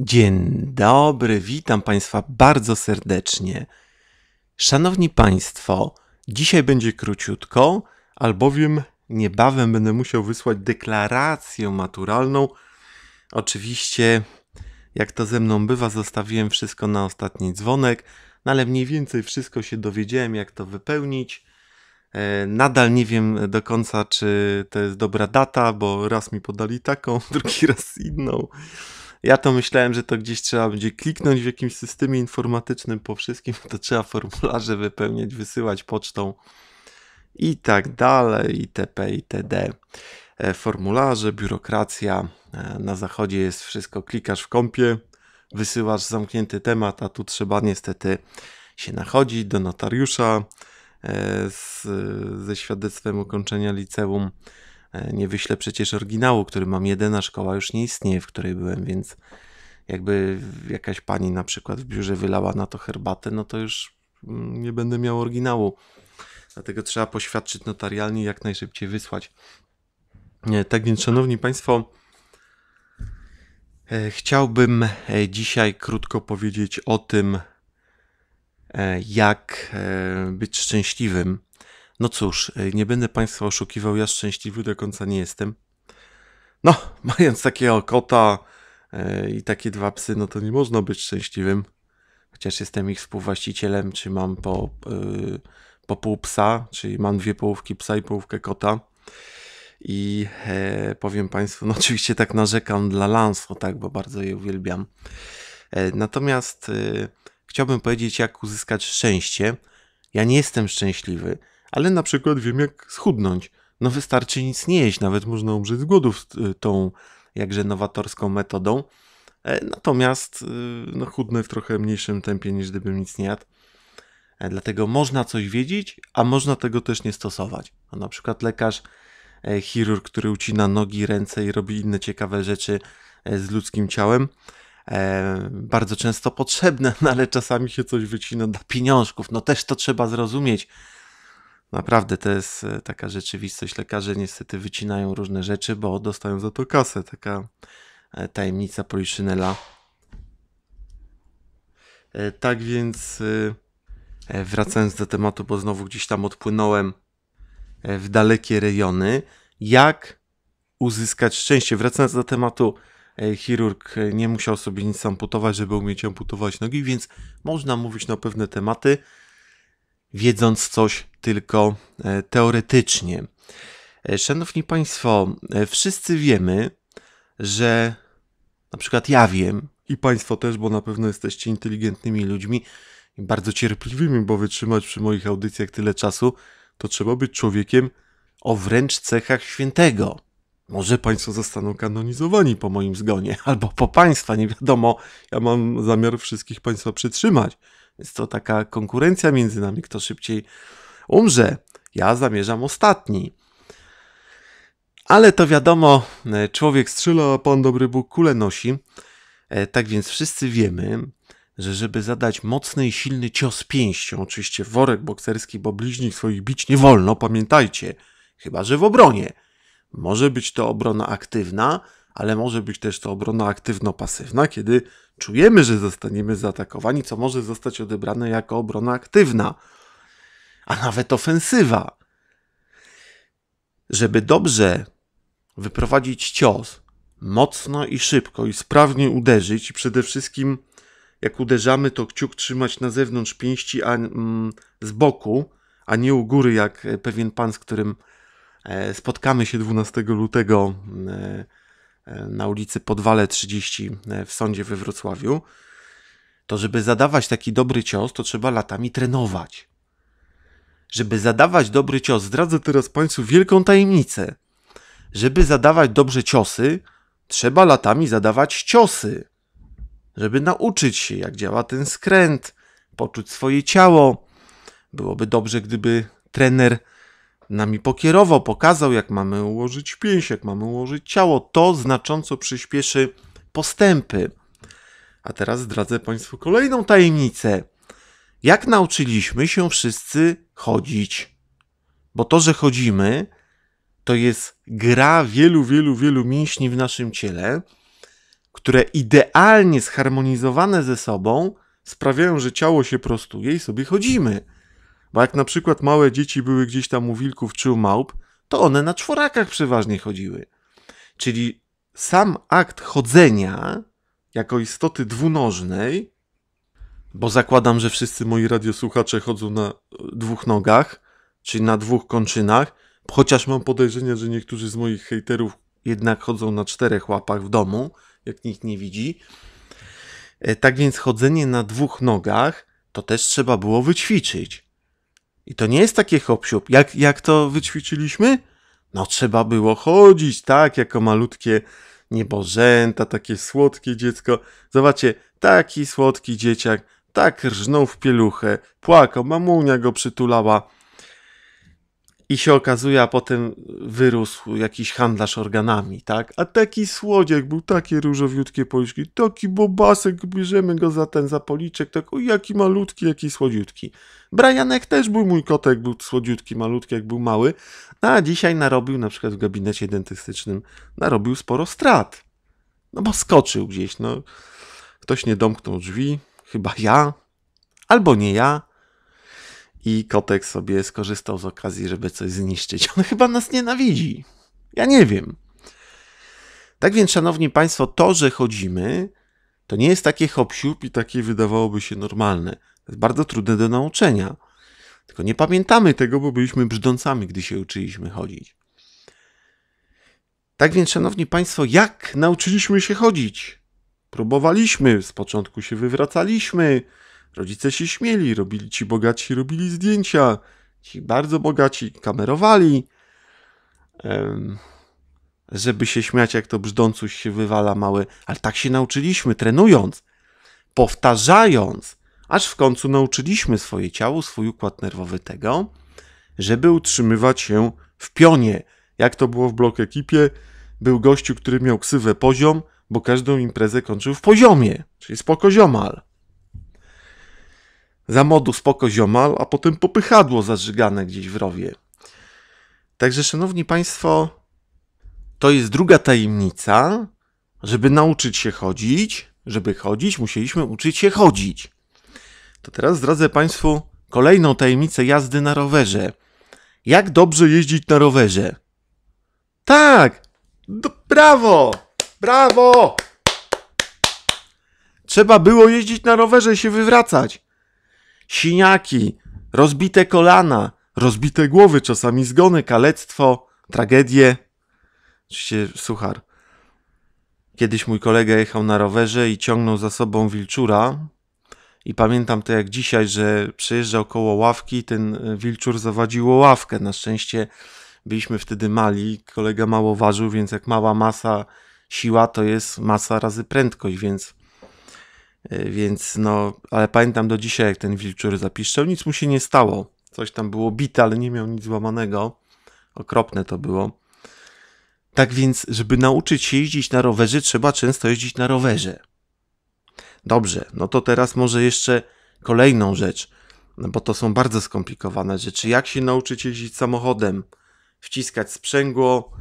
Dzień dobry, witam Państwa bardzo serdecznie. Szanowni Państwo, dzisiaj będzie króciutko, albowiem niebawem będę musiał wysłać deklarację maturalną. Oczywiście, jak to ze mną bywa, zostawiłem wszystko na ostatni dzwonek, no ale mniej więcej wszystko się dowiedziałem, jak to wypełnić. E, nadal nie wiem do końca, czy to jest dobra data, bo raz mi podali taką, drugi raz inną. Ja to myślałem, że to gdzieś trzeba będzie kliknąć w jakimś systemie informatycznym po wszystkim, to trzeba formularze wypełniać, wysyłać pocztą i tak dalej, itp. itd. E, formularze, biurokracja. E, na zachodzie jest wszystko, klikasz w kąpie, wysyłasz zamknięty temat, a tu trzeba niestety się nachodzić do notariusza e, z, ze świadectwem ukończenia liceum E, nie wyślę przecież oryginału, który mam jedena szkoła już nie istnieje, w której byłem, więc jakby jakaś pani na przykład w biurze wylała na to herbatę, no to już mm, nie będę miał oryginału. Dlatego trzeba poświadczyć notarialnie jak najszybciej wysłać. E, tak więc, szanowni państwo, e, chciałbym dzisiaj krótko powiedzieć o tym, jak być szczęśliwym no cóż, y, nie będę Państwa oszukiwał, ja szczęśliwy do końca nie jestem. No, mając takiego kota y, i takie dwa psy, no to nie można być szczęśliwym. Chociaż jestem ich współwłaścicielem, czy mam po, y, po pół psa, czyli mam dwie połówki psa i połówkę kota. I e, powiem Państwu, no oczywiście tak narzekam dla lansu, tak, bo bardzo je uwielbiam. E, natomiast e, chciałbym powiedzieć, jak uzyskać szczęście. Ja nie jestem szczęśliwy ale na przykład wiem jak schudnąć. No wystarczy nic nie jeść, nawet można umrzeć z głodu y, tą jakże nowatorską metodą. E, natomiast y, no, chudnę w trochę mniejszym tempie niż gdybym nic nie jadł. E, dlatego można coś wiedzieć, a można tego też nie stosować. No, na przykład lekarz, e, chirurg, który ucina nogi, ręce i robi inne ciekawe rzeczy z ludzkim ciałem. Bardzo często potrzebne, no ale czasami się coś wycina dla pieniążków. No też to trzeba zrozumieć Naprawdę to jest e, taka rzeczywistość. Lekarze niestety wycinają różne rzeczy, bo dostają za to kasę. Taka e, tajemnica Poliszynela. E, tak więc, wracając do tematu, bo znowu gdzieś tam odpłynąłem w dalekie rejony. Jak uzyskać szczęście? Wracając do tematu, chirurg nie musiał sobie nic amputować, żeby umieć amputować nogi, więc można mówić na pewne tematy wiedząc coś tylko e, teoretycznie. E, szanowni Państwo, e, wszyscy wiemy, że na przykład ja wiem, i Państwo też, bo na pewno jesteście inteligentnymi ludźmi i bardzo cierpliwymi, bo wytrzymać przy moich audycjach tyle czasu, to trzeba być człowiekiem o wręcz cechach świętego. Może Państwo zostaną kanonizowani po moim zgonie, albo po Państwa, nie wiadomo. Ja mam zamiar wszystkich Państwa przytrzymać, jest to taka konkurencja między nami, kto szybciej umrze. Ja zamierzam ostatni. Ale to wiadomo, e, człowiek strzela, a Pan dobry Bóg kulę nosi. E, tak więc wszyscy wiemy, że żeby zadać mocny i silny cios pięścią, oczywiście worek bokserski, bo bliźnich swoich bić nie wolno, pamiętajcie, chyba że w obronie. Może być to obrona aktywna, ale może być też to obrona aktywno-pasywna, kiedy czujemy, że zostaniemy zaatakowani, co może zostać odebrane jako obrona aktywna, a nawet ofensywa. Żeby dobrze wyprowadzić cios, mocno i szybko i sprawnie uderzyć i przede wszystkim jak uderzamy to kciuk trzymać na zewnątrz pięści a, mm, z boku, a nie u góry jak pewien pan, z którym e, spotkamy się 12 lutego mm, e, na ulicy Podwale 30 e, w sądzie we Wrocławiu, to żeby zadawać taki dobry cios, to trzeba latami trenować. Żeby zadawać dobry cios, zdradzę teraz Państwu wielką tajemnicę. Żeby zadawać dobrze ciosy, trzeba latami zadawać ciosy. Żeby nauczyć się, jak działa ten skręt, poczuć swoje ciało. Byłoby dobrze, gdyby trener nami pokierował, pokazał, jak mamy ułożyć pięść, jak mamy ułożyć ciało. To znacząco przyspieszy postępy. A teraz zdradzę Państwu kolejną tajemnicę. Jak nauczyliśmy się wszyscy chodzić? Bo to, że chodzimy, to jest gra wielu, wielu, wielu mięśni w naszym ciele, które idealnie zharmonizowane ze sobą sprawiają, że ciało się prostuje i sobie chodzimy. Bo jak na przykład małe dzieci były gdzieś tam u wilków czy u małp, to one na czworakach przeważnie chodziły. Czyli sam akt chodzenia jako istoty dwunożnej, bo zakładam, że wszyscy moi radiosłuchacze chodzą na e, dwóch nogach, czyli na dwóch kończynach, chociaż mam podejrzenie, że niektórzy z moich hejterów jednak chodzą na czterech łapach w domu, jak nikt nie widzi. E, tak więc chodzenie na dwóch nogach to też trzeba było wyćwiczyć. I to nie jest takie hop Jak, jak to wyćwiczyliśmy? No trzeba było chodzić, tak, jako malutkie niebożęta, takie słodkie dziecko. Zobaczcie, taki słodki dzieciak, tak rżnął w pieluchę, płakał, mamunia go przytulała i się okazuje, a potem wyrósł jakiś handlarz organami, tak? A taki słodziek był, takie różowiutkie policzki, taki bobasek, bierzemy go za ten, za policzek, tak, o, jaki malutki, jaki słodziutki. Brianek też był mój kotek, był słodziutki, malutki, jak był mały, no, a dzisiaj narobił, na przykład w gabinecie dentystycznym, narobił sporo strat. No bo skoczył gdzieś, no. Ktoś nie domknął drzwi, chyba ja, albo nie ja, i kotek sobie skorzystał z okazji, żeby coś zniszczyć. On chyba nas nienawidzi. Ja nie wiem. Tak więc, szanowni państwo, to, że chodzimy, to nie jest takie hop i takie wydawałoby się normalne. To jest bardzo trudne do nauczenia. Tylko nie pamiętamy tego, bo byliśmy brzdącami, gdy się uczyliśmy chodzić. Tak więc, szanowni państwo, jak nauczyliśmy się chodzić? Próbowaliśmy, z początku się wywracaliśmy, Rodzice się śmieli, robili ci bogaci, robili zdjęcia. Ci bardzo bogaci kamerowali. Um, żeby się śmiać, jak to brzdącuś się wywala mały. Ale tak się nauczyliśmy, trenując, powtarzając, aż w końcu nauczyliśmy swoje ciało, swój układ nerwowy tego, żeby utrzymywać się w pionie. Jak to było w blok ekipie, był gościu, który miał ksywę poziom, bo każdą imprezę kończył w poziomie, czyli spoko ziomal za modu spoko ziomal, a potem popychadło zażygane gdzieś w rowie. Także, szanowni państwo, to jest druga tajemnica. Żeby nauczyć się chodzić, żeby chodzić, musieliśmy uczyć się chodzić. To teraz zdradzę państwu kolejną tajemnicę jazdy na rowerze. Jak dobrze jeździć na rowerze? Tak! Do, brawo! Brawo! Trzeba było jeździć na rowerze i się wywracać siniaki, rozbite kolana, rozbite głowy, czasami zgony, kalectwo, tragedie. Oczywiście suchar. Kiedyś mój kolega jechał na rowerze i ciągnął za sobą wilczura. I pamiętam to jak dzisiaj, że przejeżdżał koło ławki, ten e, wilczur zawadziło ławkę. Na szczęście byliśmy wtedy mali, kolega mało ważył, więc jak mała masa siła to jest masa razy prędkość, więc Y, więc no, ale pamiętam do dzisiaj, jak ten wilczur zapiszczał, nic mu się nie stało. Coś tam było bite, ale nie miał nic złamanego. Okropne to było. Tak więc, żeby nauczyć się jeździć na rowerze, trzeba często jeździć na rowerze. Dobrze, no to teraz może jeszcze kolejną rzecz, no bo to są bardzo skomplikowane rzeczy. Jak się nauczyć jeździć samochodem? Wciskać sprzęgło,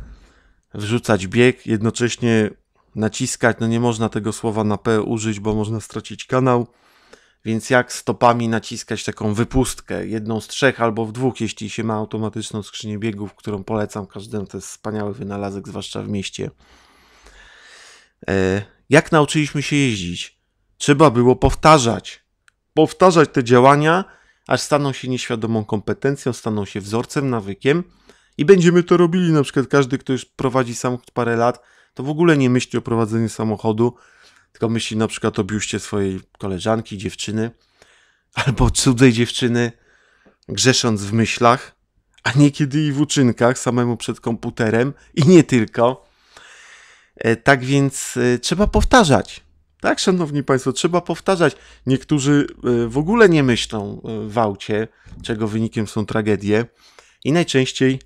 wrzucać bieg, jednocześnie naciskać. No nie można tego słowa na P użyć, bo można stracić kanał. Więc jak stopami naciskać taką wypustkę, jedną z trzech albo w dwóch, jeśli się ma automatyczną skrzynię biegów, którą polecam każdemu, to jest wspaniały wynalazek, zwłaszcza w mieście. E, jak nauczyliśmy się jeździć? Trzeba było powtarzać. Powtarzać te działania, aż staną się nieświadomą kompetencją, staną się wzorcem, nawykiem i będziemy to robili. Na przykład każdy, kto już prowadzi samochód parę lat, to w ogóle nie myśli o prowadzeniu samochodu, tylko myśli na przykład o biuście swojej koleżanki, dziewczyny, albo cudzej dziewczyny, grzesząc w myślach, a niekiedy i w uczynkach, samemu przed komputerem i nie tylko. E, tak więc e, trzeba powtarzać. Tak, szanowni państwo, trzeba powtarzać. Niektórzy e, w ogóle nie myślą w aucie, czego wynikiem są tragedie i najczęściej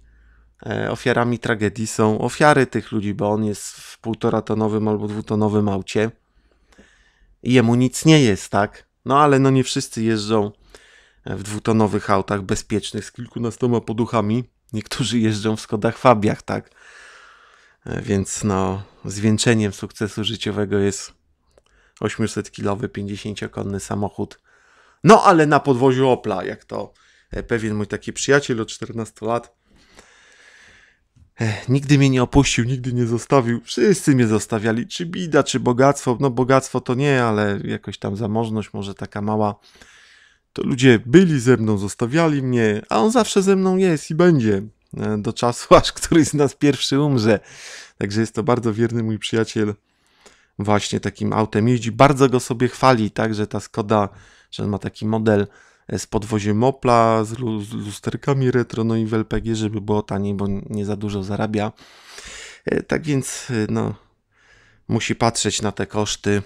E, ofiarami tragedii są ofiary tych ludzi, bo on jest w półtoratonowym albo dwutonowym aucie i jemu nic nie jest, tak? No ale no nie wszyscy jeżdżą e, w dwutonowych autach bezpiecznych z kilkunastoma poduchami. Niektórzy jeżdżą w Skodach Fabiach, tak? E, więc no, zwieńczeniem sukcesu życiowego jest 800-kilowy, 50-konny samochód. No ale na podwoziu Opla, jak to pewien mój taki przyjaciel od 14 lat nigdy mnie nie opuścił, nigdy nie zostawił. Wszyscy mnie zostawiali, czy bida, czy bogactwo. No bogactwo to nie, ale jakoś tam zamożność może taka mała. To ludzie byli ze mną, zostawiali mnie, a on zawsze ze mną jest i będzie e, do czasu, aż któryś z nas pierwszy umrze. Także jest to bardzo wierny mój przyjaciel. Właśnie takim autem jeździ, bardzo go sobie chwali, także ta Skoda, że on ma taki model z podwoziem Mopla, z, z lusterkami retro, no i w LPG, żeby było taniej, bo nie za dużo zarabia. E, tak więc, e, no, musi patrzeć na te koszty.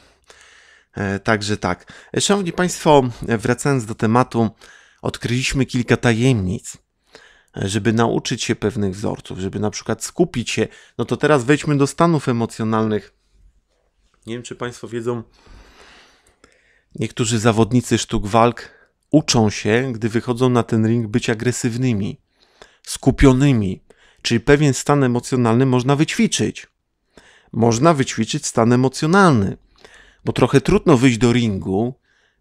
E, także tak. Szanowni Państwo, wracając do tematu, odkryliśmy kilka tajemnic, żeby nauczyć się pewnych wzorców, żeby na przykład skupić się. No to teraz wejdźmy do stanów emocjonalnych. Nie wiem, czy Państwo wiedzą, niektórzy zawodnicy sztuk walk uczą się, gdy wychodzą na ten ring, być agresywnymi, skupionymi, czyli pewien stan emocjonalny można wyćwiczyć. Można wyćwiczyć stan emocjonalny, bo trochę trudno wyjść do ringu,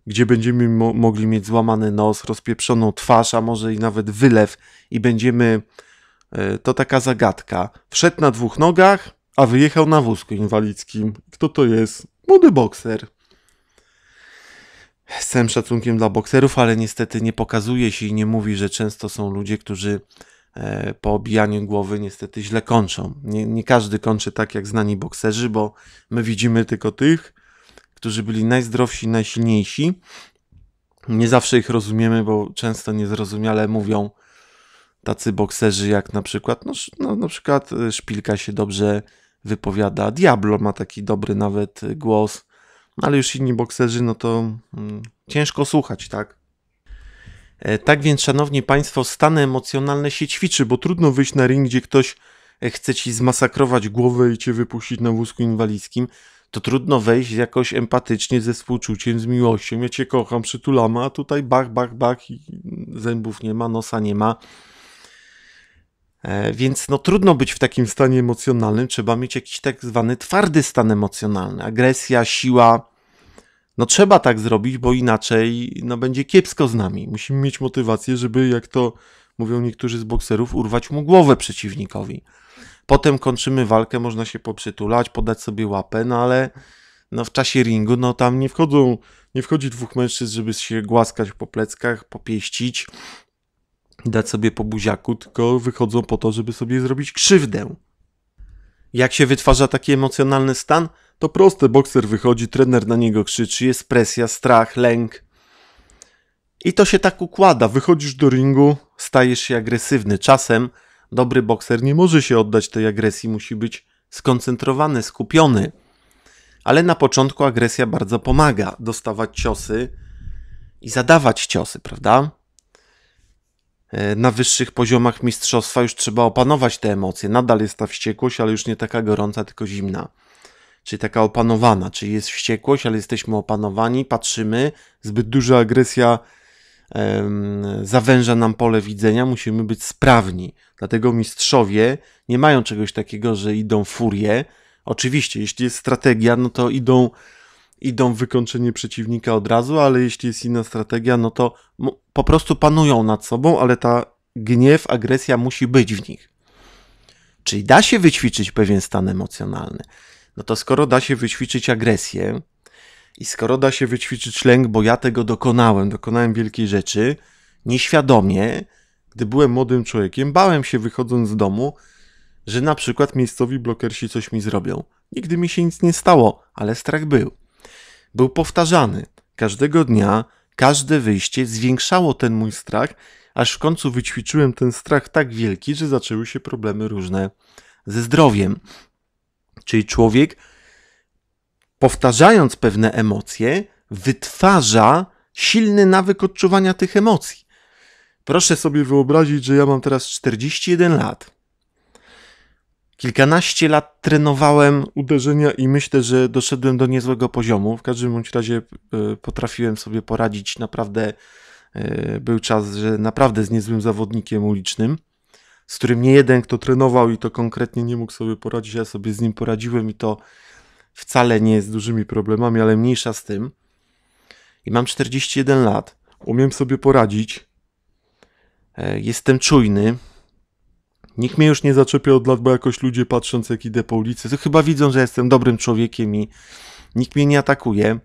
gdzie będziemy mo mogli mieć złamany nos, rozpieprzoną twarz, a może i nawet wylew, i będziemy. E, to taka zagadka. Wszedł na dwóch nogach, a wyjechał na wózku inwalidzkim. Kto to jest? Młody bokser z całym szacunkiem dla bokserów, ale niestety nie pokazuje się i nie mówi, że często są ludzie, którzy e, po obijaniu głowy niestety źle kończą. Nie, nie każdy kończy tak jak znani bokserzy, bo my widzimy tylko tych, którzy byli najzdrowsi, najsilniejsi. Nie zawsze ich rozumiemy, bo często niezrozumiale mówią tacy bokserzy jak na przykład, no, no na przykład e, Szpilka się dobrze wypowiada, Diablo ma taki dobry nawet e, głos, ale już inni bokserzy, no to mm, ciężko słuchać, tak? E, tak więc, szanowni państwo, stany emocjonalne się ćwiczy, bo trudno wyjść na ring, gdzie ktoś e, chce ci zmasakrować głowę i cię wypuścić na wózku inwalidzkim. To trudno wejść jakoś empatycznie, ze współczuciem, z miłością. Ja cię kocham, przytulam, a tutaj bach, bach, bach, i zębów nie ma, nosa nie ma. E, więc no, trudno być w takim stanie emocjonalnym, trzeba mieć jakiś tak zwany twardy stan emocjonalny, agresja, siła. No trzeba tak zrobić, bo inaczej no, będzie kiepsko z nami. Musimy mieć motywację, żeby, jak to mówią niektórzy z bokserów, urwać mu głowę przeciwnikowi. Potem kończymy walkę, można się poprzytulać, podać sobie łapę, no ale no, w czasie ringu no, tam nie wchodzą, nie wchodzi dwóch mężczyzn, żeby się głaskać po pleckach, popieścić, dać sobie po buziaku, tylko wychodzą po to, żeby sobie zrobić krzywdę. Jak się wytwarza taki emocjonalny stan? To proste, bokser wychodzi, trener na niego krzyczy, jest presja, strach, lęk. I to się tak układa. Wychodzisz do ringu, stajesz się agresywny. Czasem dobry bokser nie może się oddać tej agresji, musi być skoncentrowany, skupiony. Ale na początku agresja bardzo pomaga dostawać ciosy i zadawać ciosy, prawda? E, na wyższych poziomach mistrzostwa już trzeba opanować te emocje. Nadal jest ta wściekłość, ale już nie taka gorąca, tylko zimna. Czyli taka opanowana, czyli jest wściekłość, ale jesteśmy opanowani, patrzymy, zbyt duża agresja em, zawęża nam pole widzenia, musimy być sprawni. Dlatego mistrzowie nie mają czegoś takiego, że idą furie. Oczywiście, jeśli jest strategia, no to idą idą w wykończenie przeciwnika od razu, ale jeśli jest inna strategia, no to po prostu panują nad sobą, ale ta gniew, agresja musi być w nich. Czyli da się wyćwiczyć pewien stan emocjonalny. No to skoro da się wyćwiczyć agresję i skoro da się wyćwiczyć lęk, bo ja tego dokonałem, dokonałem wielkiej rzeczy, nieświadomie, gdy byłem młodym człowiekiem, bałem się wychodząc z domu, że na przykład miejscowi blokersi coś mi zrobią. Nigdy mi się nic nie stało, ale strach był był powtarzany. Każdego dnia, każde wyjście zwiększało ten mój strach, aż w końcu wyćwiczyłem ten strach tak wielki, że zaczęły się problemy różne ze zdrowiem. Czyli człowiek, powtarzając pewne emocje, wytwarza silny nawyk odczuwania tych emocji. Proszę sobie wyobrazić, że ja mam teraz 41 lat kilkanaście lat trenowałem uderzenia i myślę, że doszedłem do niezłego poziomu. W każdym bądź razie e, potrafiłem sobie poradzić. Naprawdę e, był czas, że naprawdę z niezłym zawodnikiem ulicznym, z którym nie jeden, kto trenował i to konkretnie nie mógł sobie poradzić, ja sobie z nim poradziłem i to wcale nie z dużymi problemami, ale mniejsza z tym. I mam 41 lat. Umiem sobie poradzić. E, jestem czujny, Nikt mnie już nie zaczepia od lat, bo jakoś ludzie patrząc jak idę po ulicy, to chyba widzą, że jestem dobrym człowiekiem i nikt mnie nie atakuje.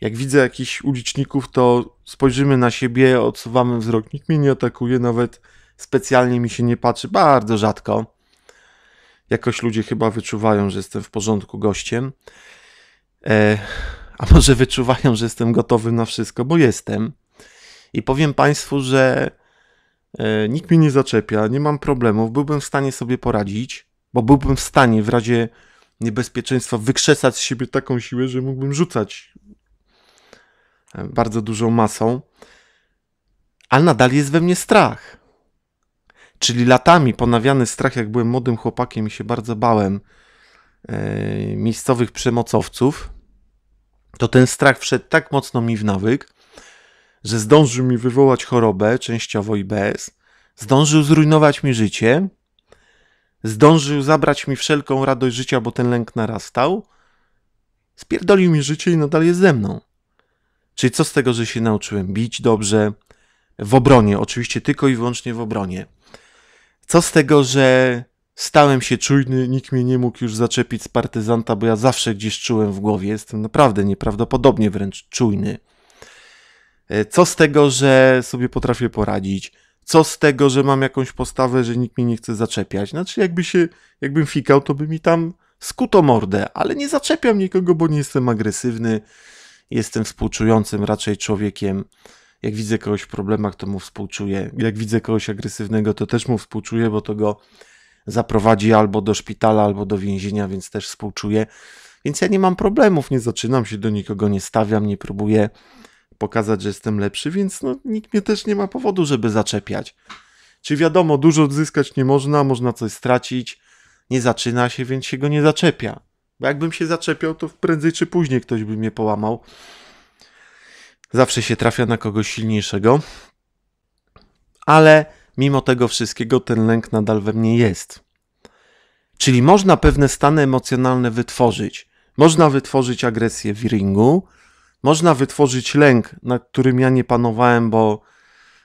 Jak widzę jakichś uliczników, to spojrzymy na siebie, odsuwamy wzrok. Nikt mnie nie atakuje, nawet specjalnie mi się nie patrzy, bardzo rzadko. Jakoś ludzie chyba wyczuwają, że jestem w porządku gościem. E, a może wyczuwają, że jestem gotowy na wszystko, bo jestem. I powiem Państwu, że E, nikt mnie nie zaczepia, nie mam problemów, byłbym w stanie sobie poradzić, bo byłbym w stanie w razie niebezpieczeństwa wykrzesać z siebie taką siłę, że mógłbym rzucać e, bardzo dużą masą, ale nadal jest we mnie strach. Czyli latami ponawiany strach, jak byłem młodym chłopakiem i się bardzo bałem e, miejscowych przemocowców, to ten strach wszedł tak mocno mi w nawyk, że zdążył mi wywołać chorobę, częściowo bez, zdążył zrujnować mi życie, zdążył zabrać mi wszelką radość życia, bo ten lęk narastał, spierdolił mi życie i nadal jest ze mną. Czyli co z tego, że się nauczyłem bić dobrze w obronie, oczywiście tylko i wyłącznie w obronie. Co z tego, że stałem się czujny, nikt mnie nie mógł już zaczepić z partyzanta, bo ja zawsze gdzieś czułem w głowie, jestem naprawdę nieprawdopodobnie wręcz czujny. E, co z tego, że sobie potrafię poradzić? Co z tego, że mam jakąś postawę, że nikt mnie nie chce zaczepiać? Znaczy, jakby się, jakbym fikał, to by mi tam skuto mordę, ale nie zaczepiam nikogo, bo nie jestem agresywny. Jestem współczującym raczej człowiekiem. Jak widzę kogoś w problemach, to mu współczuję. Jak widzę kogoś agresywnego, to też mu współczuję, bo to go zaprowadzi albo do szpitala, albo do więzienia, więc też współczuję. Więc ja nie mam problemów, nie zaczynam się do nikogo, nie stawiam, nie próbuję pokazać, że jestem lepszy, więc no, nikt mnie też nie ma powodu, żeby zaczepiać. Czy wiadomo, dużo odzyskać nie można, można coś stracić, nie zaczyna się, więc się go nie zaczepia. Bo jakbym się zaczepiał, to prędzej czy później ktoś by mnie połamał. Zawsze się trafia na kogoś silniejszego. Ale mimo tego wszystkiego ten lęk nadal we mnie jest. Czyli można pewne stany emocjonalne wytworzyć. Można wytworzyć agresję w ringu, można wytworzyć lęk, nad którym ja nie panowałem, bo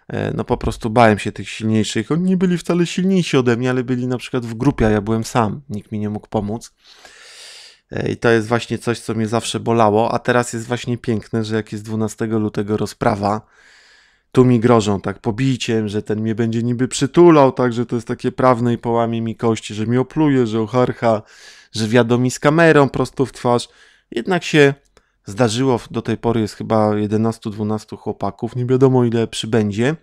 e, no po prostu bałem się tych silniejszych. Oni nie byli wcale silniejsi ode mnie, ale byli na przykład w grupie, a ja byłem sam, nikt mi nie mógł pomóc. E, I to jest właśnie coś, co mnie zawsze bolało, a teraz jest właśnie piękne, że jak jest 12 lutego rozprawa, tu mi grożą tak pobiciem, że ten mnie będzie niby przytulał, tak, że to jest takie prawne i połamie mi kości, że mi opluje, że ocharcha, że wiadomi z kamerą prosto w twarz. Jednak się zdarzyło. Do tej pory jest chyba 11-12 chłopaków, nie wiadomo ile przybędzie,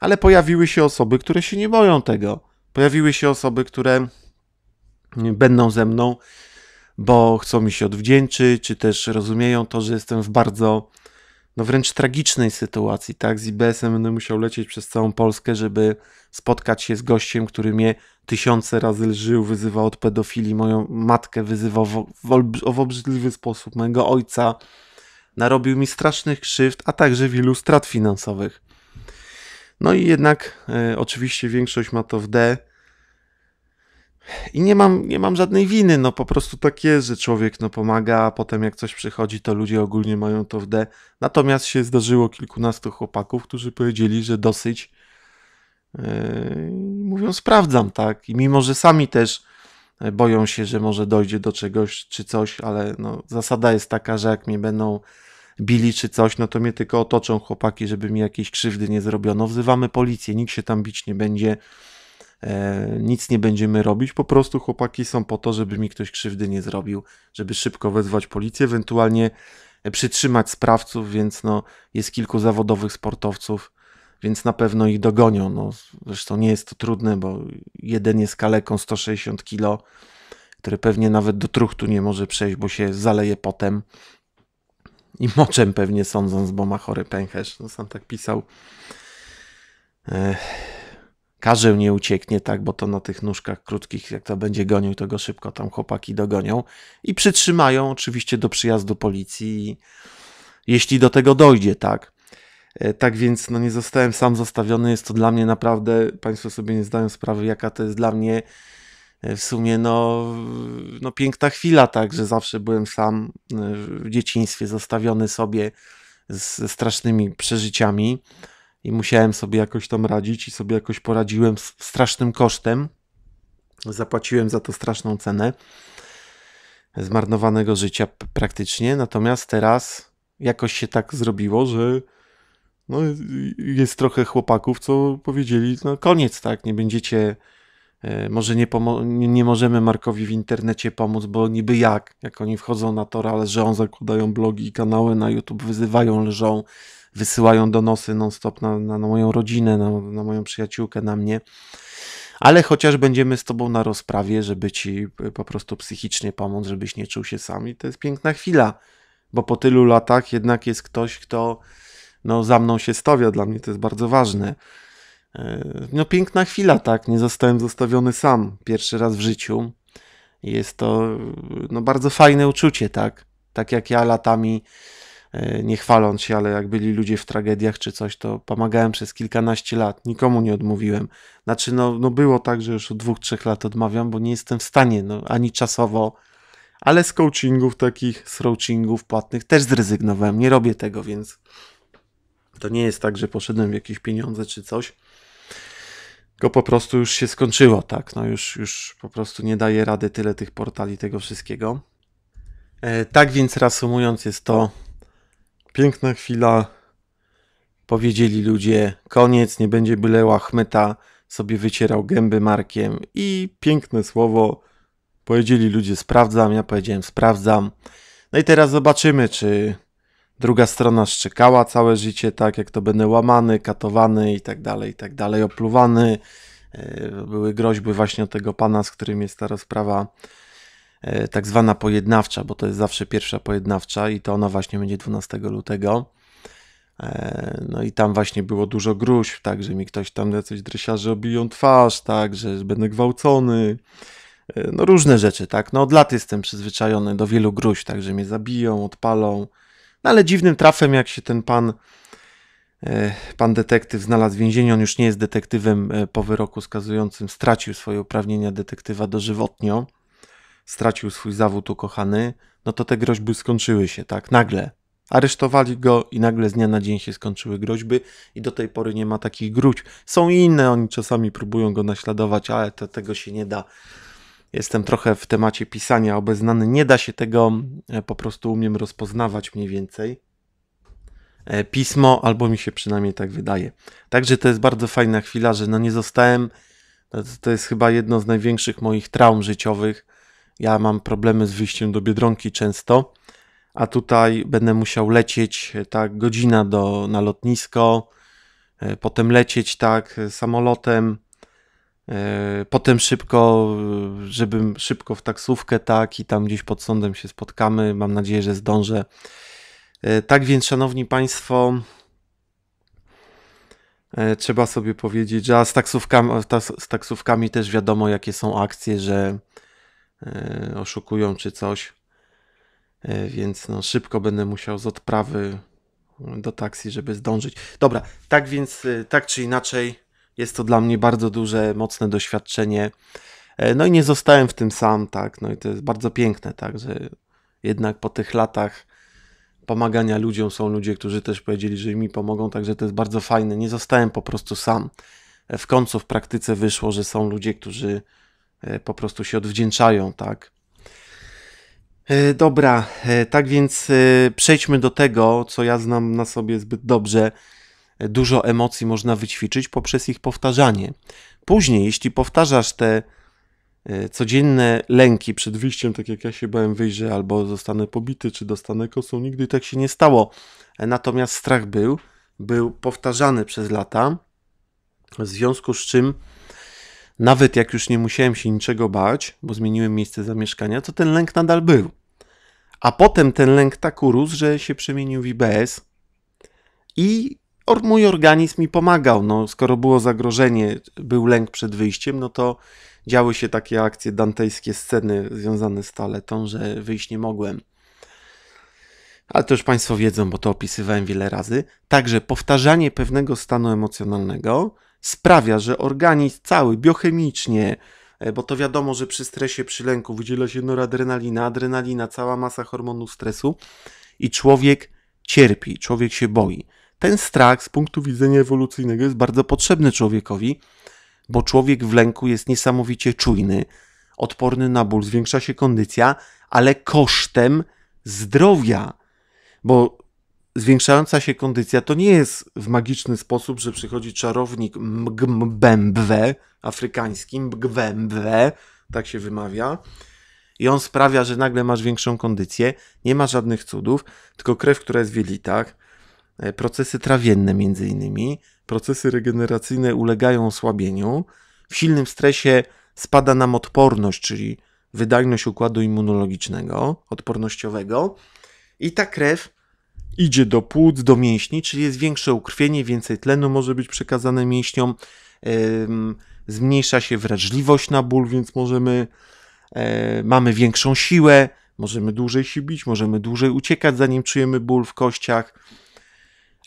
ale pojawiły się osoby, które się nie boją tego. Pojawiły się osoby, które będą ze mną, bo chcą mi się odwdzięczyć, czy też rozumieją to, że jestem w bardzo no wręcz tragicznej sytuacji, tak? Z IBS-em będę musiał lecieć przez całą Polskę, żeby spotkać się z gościem, który mnie tysiące razy lżył, wyzywał od pedofilii, moją matkę wyzywał w, w, w obrzydliwy sposób, mojego ojca. Narobił mi strasznych krzywd, a także wielu strat finansowych. No i jednak, y, oczywiście, większość ma to w D i nie mam, nie mam żadnej winy, no po prostu tak jest, że człowiek no, pomaga, a potem jak coś przychodzi, to ludzie ogólnie mają to w D. Natomiast się zdarzyło kilkunastu chłopaków, którzy powiedzieli, że dosyć. Yy, mówią, sprawdzam, tak. I mimo, że sami też yy, boją się, że może dojdzie do czegoś czy coś, ale no, zasada jest taka, że jak mnie będą bili czy coś, no to mnie tylko otoczą chłopaki, żeby mi jakiejś krzywdy nie zrobiono. Wzywamy policję, nikt się tam bić nie będzie E, nic nie będziemy robić, po prostu chłopaki są po to, żeby mi ktoś krzywdy nie zrobił, żeby szybko wezwać policję, ewentualnie e, przytrzymać sprawców, więc no, jest kilku zawodowych sportowców, więc na pewno ich dogonią. No, zresztą nie jest to trudne, bo jeden jest kaleką 160 kg, który pewnie nawet do truchtu nie może przejść, bo się zaleje potem. I moczem pewnie sądząc, bo ma chory pęcherz. No, sam tak pisał. Ech. Karzeł nie ucieknie, tak, bo to na tych nóżkach krótkich, jak to będzie gonił, to go szybko tam chłopaki dogonią i przytrzymają oczywiście do przyjazdu policji, jeśli do tego dojdzie, tak. E, tak więc no nie zostałem sam zostawiony, jest to dla mnie naprawdę, Państwo sobie nie zdają sprawy, jaka to jest dla mnie e, w sumie no, no piękna chwila, tak, że zawsze byłem sam e, w dzieciństwie zostawiony sobie ze strasznymi przeżyciami i musiałem sobie jakoś tam radzić i sobie jakoś poradziłem z strasznym kosztem. Zapłaciłem za to straszną cenę zmarnowanego życia praktycznie. Natomiast teraz jakoś się tak zrobiło, że no, y, y, jest trochę chłopaków, co powiedzieli, no koniec, tak, nie będziecie, e, może nie, nie, nie możemy Markowi w internecie pomóc, bo niby jak, jak oni wchodzą na tor, ale że on zakładają blogi i kanały na YouTube, wyzywają, lżą, wysyłają donosy non-stop na, na, na moją rodzinę, na, na, moją przyjaciółkę, na mnie. Ale chociaż będziemy z tobą na rozprawie, żeby ci y, po prostu psychicznie pomóc, żebyś nie czuł się sam. I to jest piękna chwila, bo po tylu latach jednak jest ktoś, kto no, za mną się stawia. Dla mnie to jest bardzo ważne. E, no, piękna chwila, tak. Nie zostałem zostawiony sam pierwszy raz w życiu. Jest to no, bardzo fajne uczucie, tak. Tak jak ja latami E, nie chwaląc się, ale jak byli ludzie w tragediach czy coś, to pomagałem przez kilkanaście lat, nikomu nie odmówiłem. Znaczy, no, no było tak, że już od dwóch, trzech lat odmawiam, bo nie jestem w stanie, no, ani czasowo, ale z coachingów takich, z coachingów płatnych też zrezygnowałem, nie robię tego, więc to nie jest tak, że poszedłem w jakieś pieniądze czy coś go po prostu już się skończyło, tak, no już, już po prostu nie daje rady tyle tych portali, tego wszystkiego. E, tak więc reasumując jest to Piękna chwila. Powiedzieli ludzie, koniec, nie będzie byle łachmyta, sobie wycierał gęby markiem i piękne słowo. Powiedzieli ludzie, sprawdzam, ja powiedziałem, sprawdzam. No i teraz zobaczymy, czy druga strona szczekała całe życie, tak jak to będę łamany, katowany i tak dalej, i tak dalej, opluwany. E, były groźby właśnie od tego pana, z którym jest ta rozprawa E, tak zwana pojednawcza, bo to jest zawsze pierwsza pojednawcza i to ona właśnie będzie 12 lutego. E, no i tam właśnie było dużo gruźb, tak, że mi ktoś tam jacyś dresiarze obiją twarz, tak, że będę gwałcony, e, no różne rzeczy, tak. No od lat jestem przyzwyczajony do wielu gruźb, tak, że mnie zabiją, odpalą. No ale dziwnym trafem, jak się ten pan, pan detektyw znalazł w więzieniu, on już nie jest detektywem po wyroku skazującym, stracił swoje uprawnienia detektywa dożywotnio stracił swój zawód ukochany, no to te groźby skończyły się, tak, nagle. Aresztowali go i nagle z dnia na dzień się skończyły groźby i do tej pory nie ma takich gruźb. Są inne, oni czasami próbują go naśladować, ale to, tego się nie da. Jestem trochę w temacie pisania obeznany, nie da się tego, e, po prostu umiem rozpoznawać mniej więcej e, pismo, albo mi się przynajmniej tak wydaje. Także to jest bardzo fajna chwila, że no nie zostałem, to jest chyba jedno z największych moich traum życiowych, ja mam problemy z wyjściem do Biedronki często, a tutaj będę musiał lecieć e, tak godzina do, na lotnisko, e, potem lecieć tak samolotem, e, potem szybko, żebym szybko w taksówkę tak i tam gdzieś pod sądem się spotkamy. Mam nadzieję, że zdążę. Tak więc, szanowni państwo, trzeba sobie powiedzieć, że z taksówkami, z taksówkami też wiadomo, jakie są akcje, że E, oszukują czy coś. E, więc no, szybko będę musiał z odprawy do taksi, żeby zdążyć. Dobra, tak więc, e, tak czy inaczej, jest to dla mnie bardzo duże, mocne doświadczenie. No i nie zostałem w tym sam, tak. No i to jest bardzo piękne, tak, że jednak po tych latach pomagania ludziom są ludzie, którzy też powiedzieli, że mi pomogą, także to jest bardzo fajne. Nie zostałem po prostu sam. W końcu w praktyce wyszło, że są ludzie, którzy E, po prostu się odwdzięczają, tak? E, dobra, e, tak więc przejdźmy do tego, co ja znam na sobie zbyt dobrze. Dużo emocji można wyćwiczyć poprzez ich powtarzanie. Później, jeśli powtarzasz te codzienne lęki przed wyjściem, tak jak ja się bałem wyjrzę, albo zostanę pobity, czy dostanę kosą, nigdy tak się nie stało. Natomiast strach był, był powtarzany przez lata, w związku z czym nawet jak już nie musiałem się niczego bać, bo zmieniłem miejsce zamieszkania, to ten lęk nadal był. A potem ten lęk tak urósł, że się przemienił w IBS i mój organizm mi pomagał. No, skoro było zagrożenie, był lęk przed wyjściem, no to działy się takie akcje dantejskie sceny związane z toaletą, że wyjść nie mogłem. Ale to już Państwo wiedzą, bo to opisywałem wiele razy. Także powtarzanie pewnego stanu emocjonalnego sprawia, że organizm cały biochemicznie, e, bo to wiadomo, że przy stresie, przy lęku wydziela się noradrenalina, adrenalina, cała masa hormonu stresu i człowiek cierpi, człowiek się boi. Ten strach z punktu widzenia ewolucyjnego jest bardzo potrzebny człowiekowi, bo człowiek w lęku jest niesamowicie czujny, odporny na ból, zwiększa się kondycja, ale kosztem zdrowia. Bo zwiększająca się kondycja to nie jest w magiczny sposób, że przychodzi czarownik mgbembwe, afrykańskim mgbembwe, tak się wymawia, i on sprawia, że nagle masz większą kondycję. Nie ma żadnych cudów, tylko krew, która jest w jelitach, e, procesy trawienne między innymi, procesy regeneracyjne ulegają osłabieniu, w silnym stresie spada nam odporność, czyli wydajność układu immunologicznego, odpornościowego i ta krew idzie do płuc, do mięśni, czyli jest większe ukrwienie, więcej tlenu może być przekazane mięśniom, zmniejsza się wrażliwość na ból, więc możemy, e, mamy większą siłę, możemy dłużej się bić, możemy dłużej uciekać, zanim czujemy ból w kościach.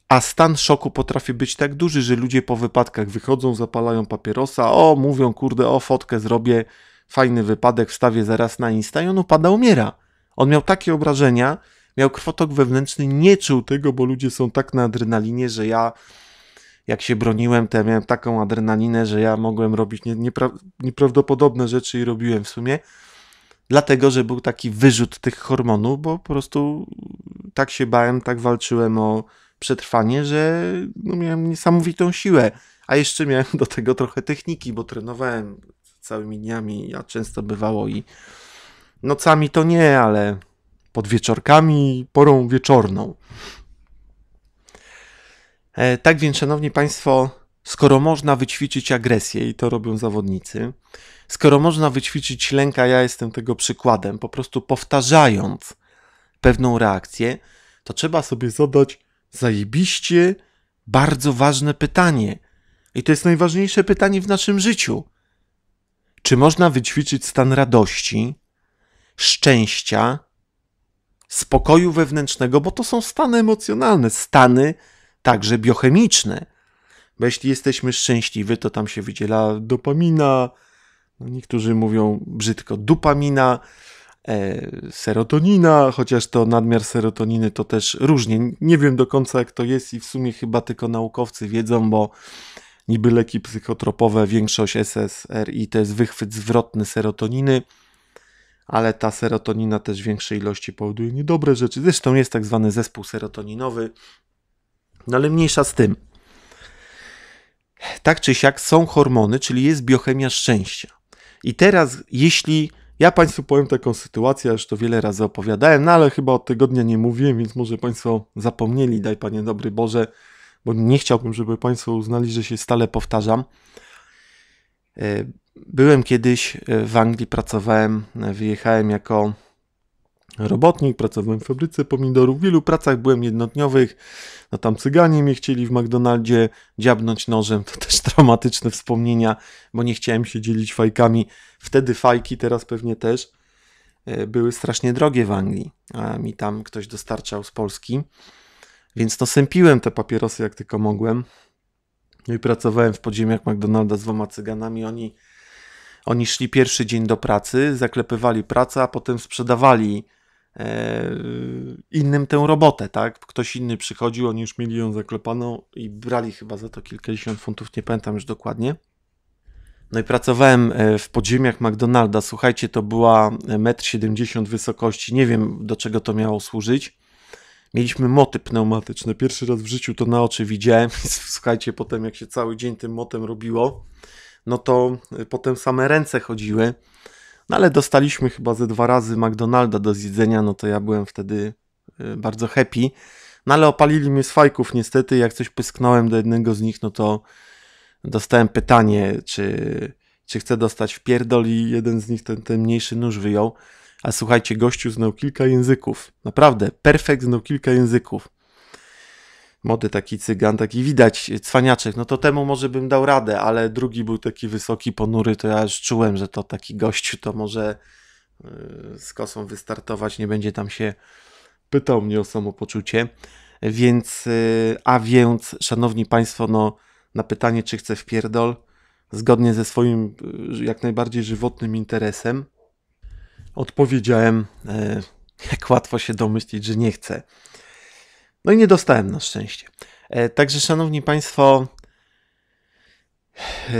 A stan szoku potrafi być tak duży, że ludzie po wypadkach wychodzą, zapalają papierosa, o, mówią, kurde, o, fotkę zrobię, fajny wypadek, wstawię zaraz na Insta i on upada, umiera. On miał takie obrażenia, miał krwotok wewnętrzny, nie czuł tego, bo ludzie są tak na adrenalinie, że ja jak się broniłem, to ja miałem taką adrenalinę, że ja mogłem robić niepra nieprawdopodobne rzeczy i robiłem w sumie. Dlatego, że był taki wyrzut tych hormonów, bo po prostu tak się bałem, tak walczyłem o przetrwanie, że no miałem niesamowitą siłę. A jeszcze miałem do tego trochę techniki, bo trenowałem całymi dniami, a często bywało i nocami to nie, ale pod wieczorkami, porą wieczorną. E, tak więc, szanowni państwo, skoro można wyćwiczyć agresję, i to robią zawodnicy, skoro można wyćwiczyć lęka, ja jestem tego przykładem, po prostu powtarzając pewną reakcję, to trzeba sobie zadać zajebiście bardzo ważne pytanie. I to jest najważniejsze pytanie w naszym życiu. Czy można wyćwiczyć stan radości, szczęścia, spokoju wewnętrznego, bo to są stany emocjonalne, stany także biochemiczne. Bo jeśli jesteśmy szczęśliwi, to tam się wydziela dopamina, no, niektórzy mówią brzydko dopamina, e, serotonina, chociaż to nadmiar serotoniny to też różnie. Nie wiem do końca jak to jest i w sumie chyba tylko naukowcy wiedzą, bo niby leki psychotropowe, większość SSRI to jest wychwyt zwrotny serotoniny, ale ta serotonina też w większej ilości powoduje niedobre rzeczy. Zresztą jest tak zwany zespół serotoninowy, no ale mniejsza z tym. Tak czy siak są hormony, czyli jest biochemia szczęścia. I teraz, jeśli ja Państwu powiem taką sytuację, już to wiele razy opowiadałem, no ale chyba od tygodnia nie mówiłem, więc może Państwo zapomnieli, daj Panie dobry Boże, bo nie chciałbym, żeby Państwo uznali, że się stale powtarzam. E, byłem kiedyś e, w Anglii, pracowałem, e, wyjechałem jako robotnik, pracowałem w fabryce pomidorów. W wielu pracach byłem jednodniowych. No tam cyganie mnie chcieli w McDonaldzie dziabnąć nożem. To też traumatyczne wspomnienia, bo nie chciałem się dzielić fajkami. Wtedy fajki, teraz pewnie też, były strasznie drogie w Anglii. A mi tam ktoś dostarczał z Polski. Więc to no, sępiłem te papierosy jak tylko mogłem. No i pracowałem w podziemiach McDonalda z dwoma cyganami. Oni, oni szli pierwszy dzień do pracy, zaklepywali pracę, a potem sprzedawali e, innym tę robotę, tak? Ktoś inny przychodził, oni już mieli ją zaklepaną i brali chyba za to kilkadziesiąt funtów, nie pamiętam już dokładnie. No i pracowałem e, w podziemiach McDonalda. Słuchajcie, to była 1,70 m wysokości. Nie wiem, do czego to miało służyć. Mieliśmy moty pneumatyczne. Pierwszy raz w życiu to na oczy widziałem. Słuchajcie, potem jak się cały dzień tym motem robiło, no to y, potem same ręce chodziły. No ale dostaliśmy chyba ze dwa razy McDonalda do zjedzenia, no to ja byłem wtedy y, bardzo happy. No ale opalili mnie z fajków niestety. Jak coś pysknąłem do jednego z nich, no to dostałem pytanie, czy, czy chcę dostać w pierdol i jeden z nich ten, ten mniejszy nóż wyjął. A słuchajcie, gościu znał kilka języków. Naprawdę, perfekt znał kilka języków. Młody taki cygan, taki widać, cwaniaczek. No to temu może bym dał radę, ale drugi był taki wysoki, ponury, to ja już czułem, że to taki gościu to może yy, z kosą wystartować, nie będzie tam się pytał mnie o samopoczucie. Więc, yy, a więc, szanowni państwo, no na pytanie, czy chcę w pierdol, zgodnie ze swoim yy, jak najbardziej żywotnym interesem, Odpowiedziałem, e, jak łatwo się domyślić, że nie chcę. No i nie dostałem na szczęście. E, także, szanowni państwo, e,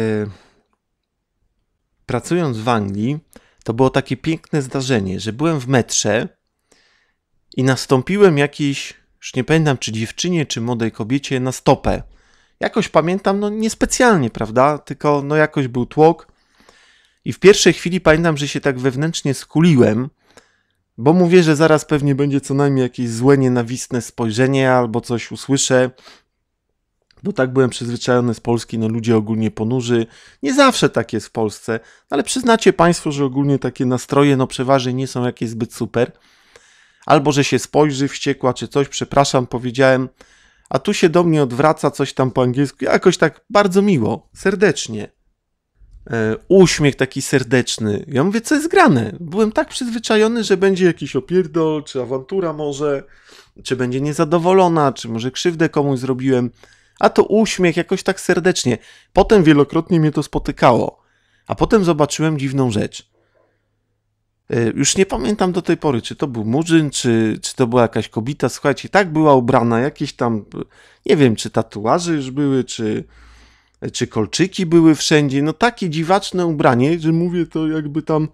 pracując w Anglii, to było takie piękne zdarzenie, że byłem w metrze i nastąpiłem jakiś, już nie pamiętam, czy dziewczynie, czy młodej kobiecie, na stopę. Jakoś pamiętam, no niespecjalnie, prawda? Tylko no jakoś był tłok i w pierwszej chwili pamiętam, że się tak wewnętrznie skuliłem, bo mówię, że zaraz pewnie będzie co najmniej jakieś złe, nienawistne spojrzenie albo coś usłyszę, bo tak byłem przyzwyczajony z Polski, no ludzie ogólnie ponurzy. Nie zawsze tak jest w Polsce, ale przyznacie Państwo, że ogólnie takie nastroje, no przeważnie nie są jakieś zbyt super. Albo, że się spojrzy wściekła czy coś, przepraszam, powiedziałem, a tu się do mnie odwraca coś tam po angielsku, jakoś tak bardzo miło, serdecznie. E, uśmiech taki serdeczny. Ja mówię, co jest grane? Byłem tak przyzwyczajony, że będzie jakiś opierdol, czy awantura może, czy będzie niezadowolona, czy może krzywdę komuś zrobiłem. A to uśmiech jakoś tak serdecznie. Potem wielokrotnie mnie to spotykało. A potem zobaczyłem dziwną rzecz. E, już nie pamiętam do tej pory, czy to był murzyn, czy, czy to była jakaś kobita. Słuchajcie, tak była ubrana, jakieś tam, nie wiem, czy tatuaże już były, czy, czy kolczyki były wszędzie. No takie dziwaczne ubranie, że mówię to jakby tam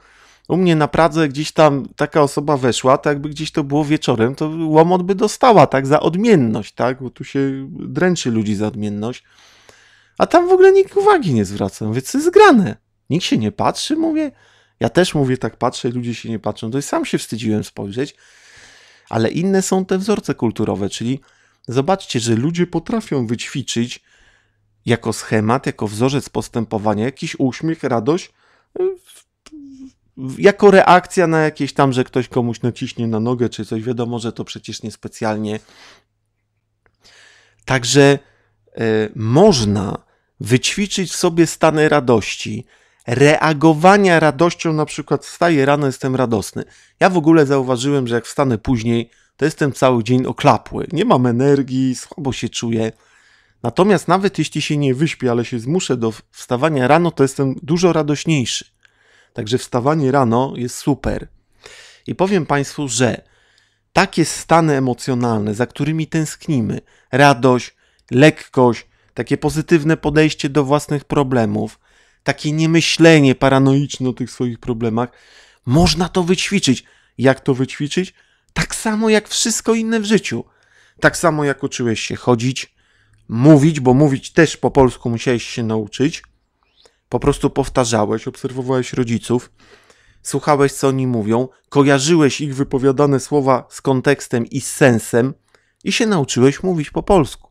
u mnie na Pradze gdzieś tam taka osoba weszła, tak jakby gdzieś to było wieczorem, to łomot by dostała, tak, za odmienność, tak, bo tu się dręczy ludzi za odmienność. A tam w ogóle nikt uwagi nie zwraca. więc co jest grane? Nikt się nie patrzy, mówię. Ja też mówię, tak patrzę, ludzie się nie patrzą. To i sam się wstydziłem spojrzeć. Ale inne są te wzorce kulturowe, czyli zobaczcie, że ludzie potrafią wyćwiczyć jako schemat, jako wzorzec postępowania, jakiś uśmiech, radość, e, jako reakcja na jakieś tam, że ktoś komuś naciśnie na nogę czy coś, wiadomo, że to przecież niespecjalnie. Także y, można wyćwiczyć w sobie stany radości, reagowania radością, na przykład wstaję rano, jestem radosny. Ja w ogóle zauważyłem, że jak wstanę później, to jestem cały dzień oklapły, nie mam energii, słabo się czuję. Natomiast nawet jeśli się nie wyśpię, ale się zmuszę do wstawania rano, to jestem dużo radośniejszy. Także wstawanie rano jest super. I powiem Państwu, że takie stany emocjonalne, za którymi tęsknimy, radość, lekkość, takie pozytywne podejście do własnych problemów, takie niemyślenie paranoiczne o tych swoich problemach, można to wyćwiczyć. Jak to wyćwiczyć? Tak samo jak wszystko inne w życiu. Tak samo jak uczyłeś się chodzić, mówić, bo mówić też po polsku musiałeś się nauczyć. Po prostu powtarzałeś, obserwowałeś rodziców, słuchałeś, co oni mówią, kojarzyłeś ich wypowiadane słowa z kontekstem i z sensem i się nauczyłeś mówić po polsku.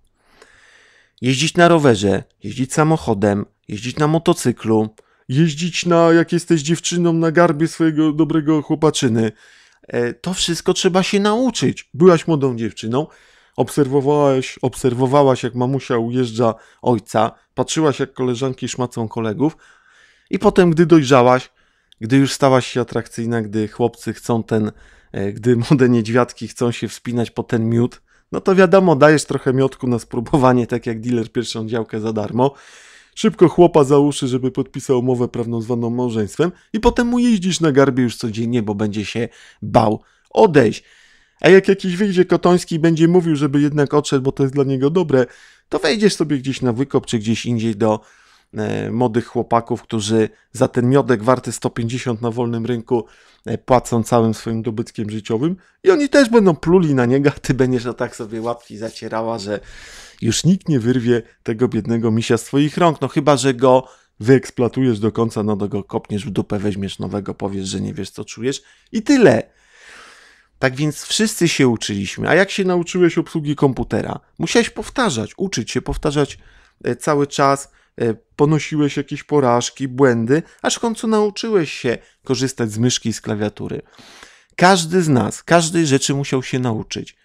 Jeździć na rowerze, jeździć samochodem, jeździć na motocyklu, jeździć na, jak jesteś dziewczyną, na garbie swojego dobrego chłopaczyny. E, to wszystko trzeba się nauczyć. Byłaś młodą dziewczyną, Obserwowałeś, obserwowałaś, jak mamusia ujeżdża ojca, patrzyłaś, jak koleżanki szmacą kolegów, i potem, gdy dojrzałaś, gdy już stałaś się atrakcyjna, gdy chłopcy chcą ten, e, gdy młode niedźwiadki chcą się wspinać po ten miód, no to wiadomo, dajesz trochę miotku na spróbowanie, tak jak dealer pierwszą działkę za darmo. Szybko chłopa za uszy, żeby podpisał umowę prawną zwaną małżeństwem i potem mu jeździsz na garbie już codziennie, bo będzie się bał odejść. A jak jakiś wyjdzie Kotoński i będzie mówił, żeby jednak odszedł, bo to jest dla niego dobre, to wejdziesz sobie gdzieś na wykop czy gdzieś indziej do e, młodych chłopaków, którzy za ten miodek warty 150 na wolnym rynku e, płacą całym swoim dobytkiem życiowym i oni też będą pluli na niego, a ty będziesz o tak sobie łapki zacierała, że już nikt nie wyrwie tego biednego misia z twoich rąk, no chyba, że go wyeksploatujesz do końca, no do go kopniesz w dupę, weźmiesz nowego, powiesz, że nie wiesz co czujesz i tyle. Tak więc wszyscy się uczyliśmy. A jak się nauczyłeś obsługi komputera? Musiałeś powtarzać, uczyć się, powtarzać e, cały czas, e, ponosiłeś jakieś porażki, błędy, aż w końcu nauczyłeś się korzystać z myszki i z klawiatury. Każdy z nas, każdej rzeczy musiał się nauczyć.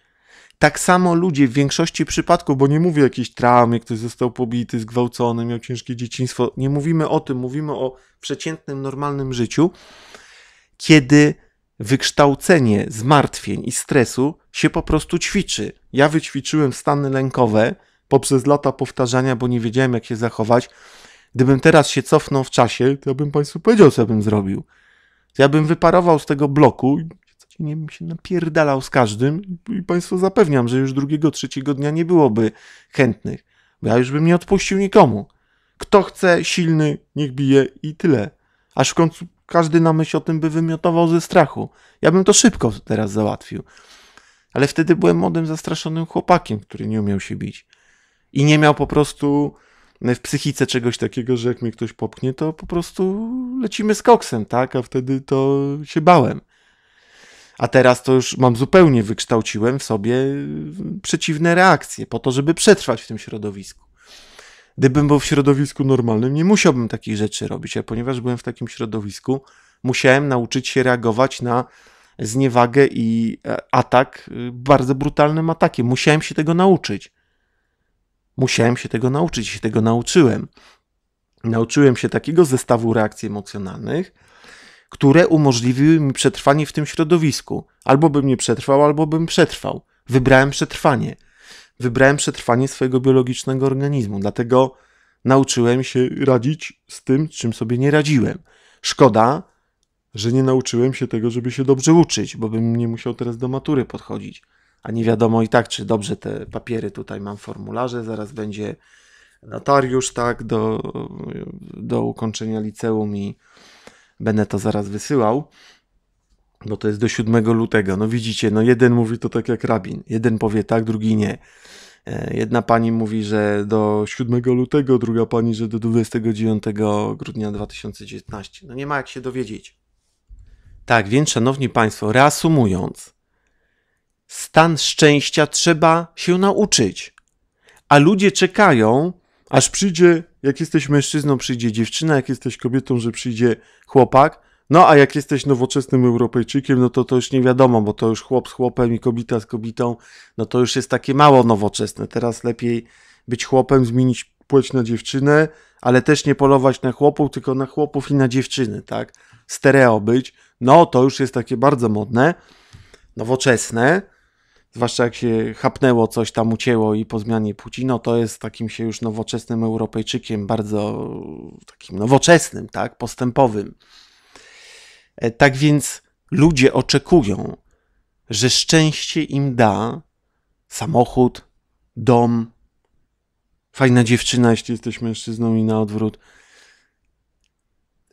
Tak samo ludzie w większości przypadków, bo nie mówię o jakiejś traumie, ktoś został pobity, zgwałcony, miał ciężkie dzieciństwo, nie mówimy o tym, mówimy o przeciętnym, normalnym życiu, kiedy wykształcenie zmartwień i stresu się po prostu ćwiczy. Ja wyćwiczyłem stany lękowe poprzez lata powtarzania, bo nie wiedziałem, jak się zachować. Gdybym teraz się cofnął w czasie, to ja bym Państwu powiedział, co ja bym zrobił. ja bym wyparował z tego bloku i codziennie bym się napierdalał z każdym i Państwu zapewniam, że już drugiego, trzeciego dnia nie byłoby chętnych. Bo ja już bym nie odpuścił nikomu. Kto chce, silny, niech bije i tyle. Aż w końcu każdy na myśl o tym by wymiotował ze strachu. Ja bym to szybko teraz załatwił. Ale wtedy byłem młodym, zastraszonym chłopakiem, który nie umiał się bić. I nie miał po prostu e, w psychice czegoś takiego, że jak mnie ktoś popchnie, to po prostu lecimy z koksem, tak? A wtedy to się bałem. A teraz to już mam zupełnie wykształciłem w sobie przeciwne reakcje po to, żeby przetrwać w tym środowisku. Gdybym był w środowisku normalnym, nie musiałbym takich rzeczy robić, a ponieważ byłem w takim środowisku, musiałem nauczyć się reagować na zniewagę i e, atak y, bardzo brutalnym atakiem. Musiałem się tego nauczyć. Musiałem się tego nauczyć i się tego nauczyłem. Nauczyłem się takiego zestawu reakcji emocjonalnych, które umożliwiły mi przetrwanie w tym środowisku. Albo bym nie przetrwał, albo bym przetrwał. Wybrałem przetrwanie wybrałem przetrwanie swojego biologicznego organizmu. Dlatego nauczyłem się radzić z tym, czym sobie nie radziłem. Szkoda, że nie nauczyłem się tego, żeby się dobrze uczyć, bo bym nie musiał teraz do matury podchodzić. A nie wiadomo i tak, czy dobrze te papiery tutaj mam, formularze, zaraz będzie notariusz, tak, do, do ukończenia liceum i będę to zaraz wysyłał bo to jest do 7 lutego. No widzicie, no jeden mówi to tak jak rabin. Jeden powie tak, drugi nie. E, jedna pani mówi, że do 7 lutego, druga pani, że do 29 grudnia 2019. No nie ma jak się dowiedzieć. Tak, więc szanowni państwo, reasumując, stan szczęścia trzeba się nauczyć. A ludzie czekają, aż przyjdzie, jak jesteś mężczyzną, przyjdzie dziewczyna, jak jesteś kobietą, że przyjdzie chłopak no a jak jesteś nowoczesnym Europejczykiem, no to to już nie wiadomo, bo to już chłop z chłopem i kobieta z kobietą, no to już jest takie mało nowoczesne. Teraz lepiej być chłopem, zmienić płeć na dziewczynę, ale też nie polować na chłopów, tylko na chłopów i na dziewczyny, tak? Stereo być. No to już jest takie bardzo modne, nowoczesne. Zwłaszcza jak się chapnęło coś tam ucięło i po zmianie płci, no to jest takim się już nowoczesnym Europejczykiem, bardzo takim nowoczesnym, tak? Postępowym. E, tak więc ludzie oczekują, że szczęście im da samochód, dom, fajna dziewczyna, jeśli jesteś mężczyzną i na odwrót.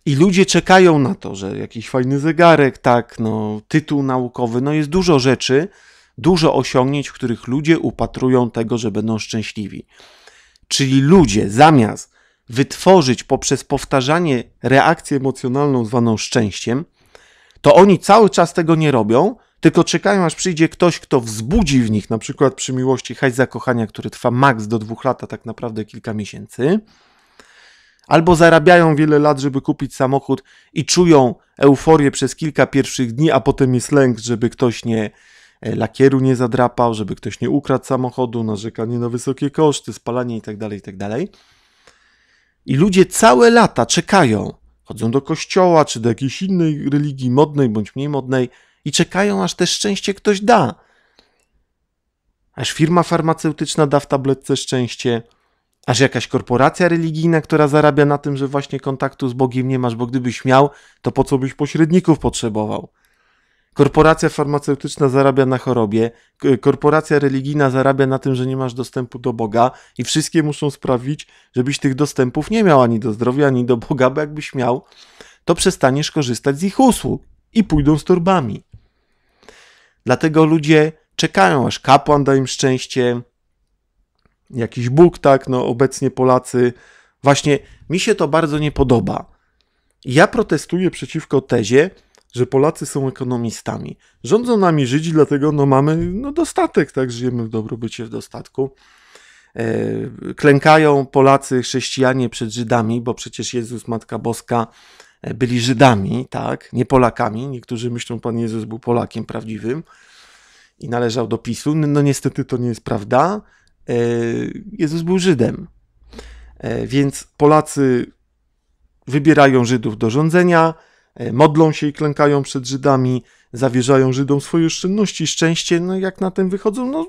I ludzie czekają na to, że jakiś fajny zegarek, tak, no, tytuł naukowy, no jest dużo rzeczy, dużo osiągnięć, w których ludzie upatrują tego, że będą szczęśliwi. Czyli ludzie zamiast wytworzyć poprzez powtarzanie reakcję emocjonalną zwaną szczęściem, to oni cały czas tego nie robią, tylko czekają, aż przyjdzie ktoś, kto wzbudzi w nich, na przykład przy miłości hajs zakochania, który trwa maks do dwóch lat, a tak naprawdę kilka miesięcy, albo zarabiają wiele lat, żeby kupić samochód i czują euforię przez kilka pierwszych dni, a potem jest lęk, żeby ktoś nie e, lakieru nie zadrapał, żeby ktoś nie ukradł samochodu, narzekanie na wysokie koszty, spalanie itd., tak itd. Tak i ludzie całe lata czekają, chodzą do kościoła czy do jakiejś innej religii modnej bądź mniej modnej i czekają, aż te szczęście ktoś da. Aż firma farmaceutyczna da w tabletce szczęście, aż jakaś korporacja religijna, która zarabia na tym, że właśnie kontaktu z Bogiem nie masz, bo gdybyś miał, to po co byś pośredników potrzebował? Korporacja farmaceutyczna zarabia na chorobie, korporacja religijna zarabia na tym, że nie masz dostępu do Boga i wszystkie muszą sprawić, żebyś tych dostępów nie miał ani do zdrowia, ani do Boga, bo jakbyś miał, to przestaniesz korzystać z ich usług i pójdą z torbami. Dlatego ludzie czekają, aż kapłan da im szczęście, jakiś Bóg, tak, no obecnie Polacy. Właśnie mi się to bardzo nie podoba. Ja protestuję przeciwko tezie, że Polacy są ekonomistami. Rządzą nami Żydzi, dlatego no, mamy no, dostatek, tak żyjemy w dobrobycie, w dostatku. E, klękają Polacy, chrześcijanie przed Żydami, bo przecież Jezus, Matka Boska, e, byli Żydami, tak, nie Polakami. Niektórzy myślą, Pan Jezus był Polakiem prawdziwym i należał do PiSu. No niestety to nie jest prawda. E, Jezus był Żydem. więc Polacy wybierają Żydów do rządzenia, E, modlą się i klękają przed Żydami, zawierzają Żydom swoje oszczędności, szczęście, no jak na tym wychodzą, no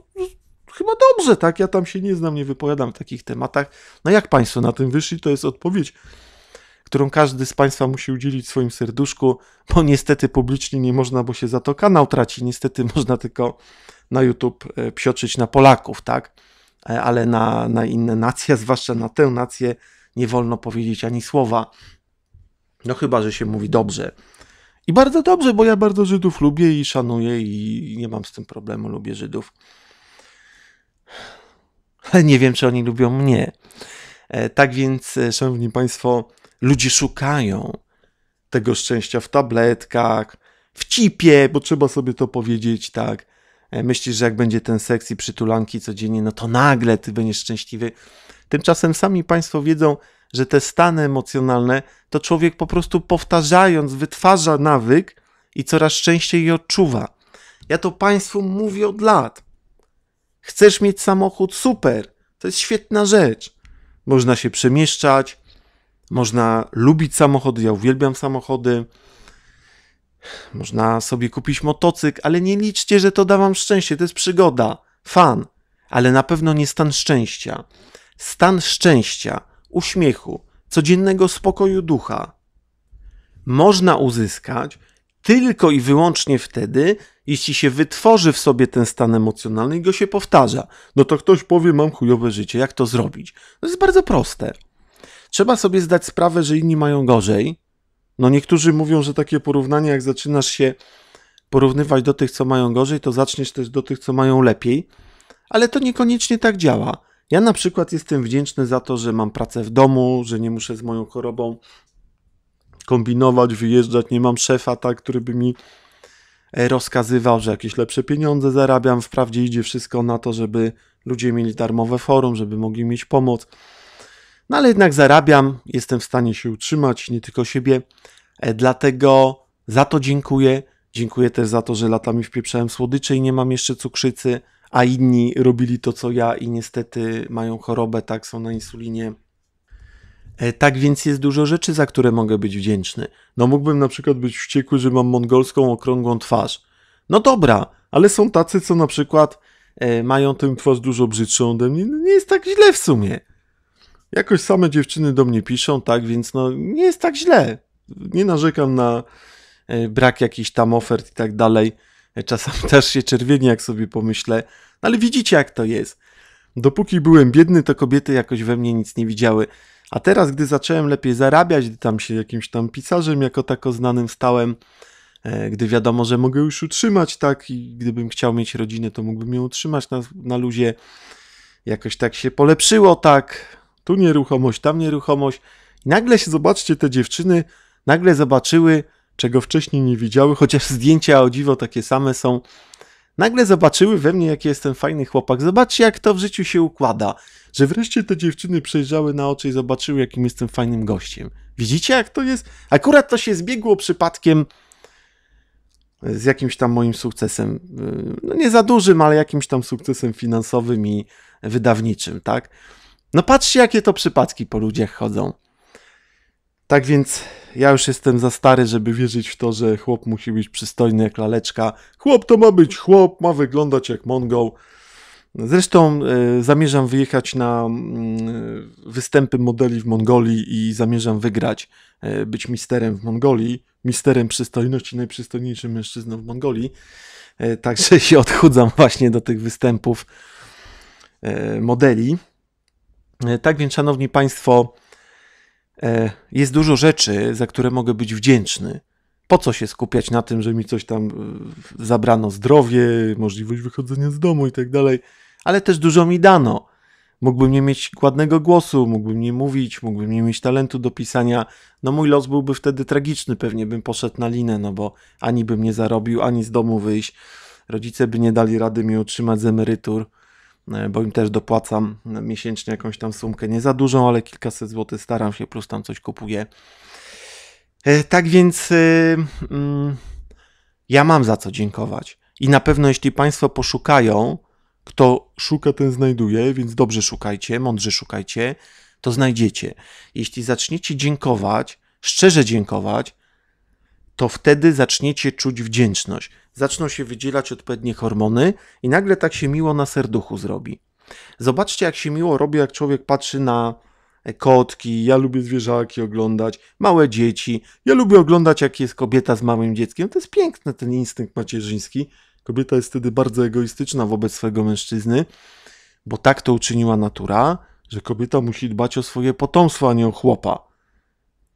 chyba dobrze, tak? Ja tam się nie znam, nie wypowiadam w takich tematach. No jak Państwo na tym wyszli, to jest odpowiedź, którą każdy z Państwa musi udzielić w swoim serduszku, bo niestety publicznie nie można, bo się za to kanał traci. Niestety można tylko na YouTube e, psioczyć na Polaków, tak? E, ale na, na inne nacje, zwłaszcza na tę nację, nie wolno powiedzieć ani słowa no chyba, że się mówi dobrze. I bardzo dobrze, bo ja bardzo Żydów lubię i szanuję i nie mam z tym problemu, lubię Żydów. Ale nie wiem, czy oni lubią mnie. E, tak więc, e, szanowni państwo, ludzie szukają tego szczęścia w tabletkach, w cipie, bo trzeba sobie to powiedzieć, tak. E, myślisz, że jak będzie ten seks i przytulanki codziennie, no to nagle ty będziesz szczęśliwy. Tymczasem sami państwo wiedzą, że te stany emocjonalne to człowiek po prostu powtarzając wytwarza nawyk i coraz częściej je odczuwa. Ja to Państwu mówię od lat. Chcesz mieć samochód? Super! To jest świetna rzecz. Można się przemieszczać, można lubić samochody, ja uwielbiam samochody. Można sobie kupić motocykl, ale nie liczcie, że to da wam szczęście. To jest przygoda, fan, ale na pewno nie stan szczęścia. Stan szczęścia uśmiechu, codziennego spokoju ducha można uzyskać tylko i wyłącznie wtedy, jeśli się wytworzy w sobie ten stan emocjonalny i go się powtarza. No to ktoś powie, mam chujowe życie, jak to zrobić? No to jest bardzo proste. Trzeba sobie zdać sprawę, że inni mają gorzej. No niektórzy mówią, że takie porównanie, jak zaczynasz się porównywać do tych, co mają gorzej, to zaczniesz też do tych, co mają lepiej. Ale to niekoniecznie tak działa. Ja na przykład jestem wdzięczny za to, że mam pracę w domu, że nie muszę z moją chorobą kombinować, wyjeżdżać, nie mam szefa, tak, który by mi e, rozkazywał, że jakieś lepsze pieniądze zarabiam. Wprawdzie idzie wszystko na to, żeby ludzie mieli darmowe forum, żeby mogli mieć pomoc. No ale jednak zarabiam, jestem w stanie się utrzymać, nie tylko siebie. E, dlatego za to dziękuję. Dziękuję też za to, że latami wpieprzałem słodycze i nie mam jeszcze cukrzycy a inni robili to co ja i niestety mają chorobę, tak, są na insulinie. E, tak więc jest dużo rzeczy, za które mogę być wdzięczny. No mógłbym na przykład być wściekły, że mam mongolską okrągłą twarz. No dobra, ale są tacy, co na przykład e, mają tę twarz dużo brzydszą ode mnie. No nie jest tak źle w sumie. Jakoś same dziewczyny do mnie piszą, tak więc no nie jest tak źle. Nie narzekam na e, brak jakichś tam ofert i tak dalej. Czasami też się czerwieni, jak sobie pomyślę. No ale widzicie, jak to jest. Dopóki byłem biedny, to kobiety jakoś we mnie nic nie widziały. A teraz, gdy zacząłem lepiej zarabiać, gdy tam się jakimś tam pisarzem jako tako znanym stałem, e, gdy wiadomo, że mogę już utrzymać, tak, i gdybym chciał mieć rodzinę, to mógłbym ją utrzymać na, na luzie. Jakoś tak się polepszyło, tak, tu nieruchomość, tam nieruchomość. I nagle się zobaczcie, te dziewczyny nagle zobaczyły, czego wcześniej nie widziały, chociaż zdjęcia o dziwo takie same są. Nagle zobaczyły we mnie, jaki jestem fajny chłopak. Zobaczcie, jak to w życiu się układa. Że wreszcie te dziewczyny przejrzały na oczy i zobaczyły, jakim jestem fajnym gościem. Widzicie, jak to jest? Akurat to się zbiegło przypadkiem z jakimś tam moim sukcesem, y, no nie za dużym, ale jakimś tam sukcesem finansowym i wydawniczym, tak? No patrzcie, jakie to przypadki po ludziach chodzą. Tak więc ja już jestem za stary, żeby wierzyć w to, że chłop musi być przystojny jak laleczka. Chłop to ma być chłop, ma wyglądać jak Mongol. Zresztą y, zamierzam wyjechać na y, występy modeli w Mongolii i zamierzam wygrać, y, być misterem w Mongolii, misterem przystojności, najprzystojniejszym mężczyzną w Mongolii. E, także się odchudzam właśnie do tych występów modeli. tak więc, szanowni państwo, E, jest dużo rzeczy, za które mogę być wdzięczny. Po co się skupiać na tym, że mi coś tam e, zabrano zdrowie, możliwość wychodzenia z domu i tak dalej, ale też dużo mi dano. Mógłbym nie mieć ładnego głosu, mógłbym nie mówić, mógłbym nie mieć talentu do pisania. No mój los byłby wtedy tragiczny, pewnie bym poszedł na linę, no bo ani bym nie zarobił, ani z domu wyjść. Rodzice by nie dali rady mnie utrzymać z emerytur. E, bo im też dopłacam miesięcznie jakąś tam sumkę, nie za dużą, ale kilkaset złotych staram się, plus tam coś kupuję. E, tak więc e, mm, ja mam za co dziękować. I na pewno, jeśli Państwo poszukają, kto szuka, ten znajduje, więc dobrze szukajcie, mądrze szukajcie, to znajdziecie. Jeśli zaczniecie dziękować, szczerze dziękować, to wtedy zaczniecie czuć wdzięczność. Zaczną się wydzielać odpowiednie hormony i nagle tak się miło na serduchu zrobi. Zobaczcie, jak się miło robi, jak człowiek patrzy na e, kotki, ja lubię zwierzaki oglądać, małe dzieci, ja lubię oglądać, jak jest kobieta z małym dzieckiem. To jest piękny ten instynkt macierzyński. Kobieta jest wtedy bardzo egoistyczna wobec swojego mężczyzny, bo tak to uczyniła natura, że kobieta musi dbać o swoje potomstwo, a nie o chłopa.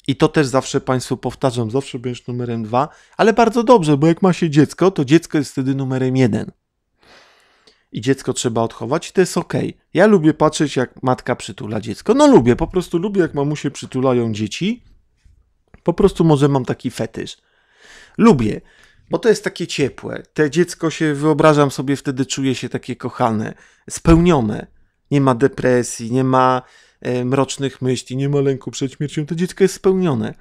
I to też zawsze Państwu powtarzam, zawsze będziesz numerem dwa, ale bardzo dobrze, bo jak ma się dziecko, to dziecko jest wtedy numerem jeden. I dziecko trzeba odchować, i to jest ok. Ja lubię patrzeć, jak matka przytula dziecko. No lubię, po prostu lubię, jak mamusie przytulają dzieci. Po prostu może mam taki fetysz. Lubię, bo to jest takie ciepłe. Te dziecko się, wyobrażam sobie, wtedy czuje się takie kochane, spełnione. Nie ma depresji, nie ma E, mrocznych myśli, nie ma lęku przed śmiercią, to dziecko jest spełnione.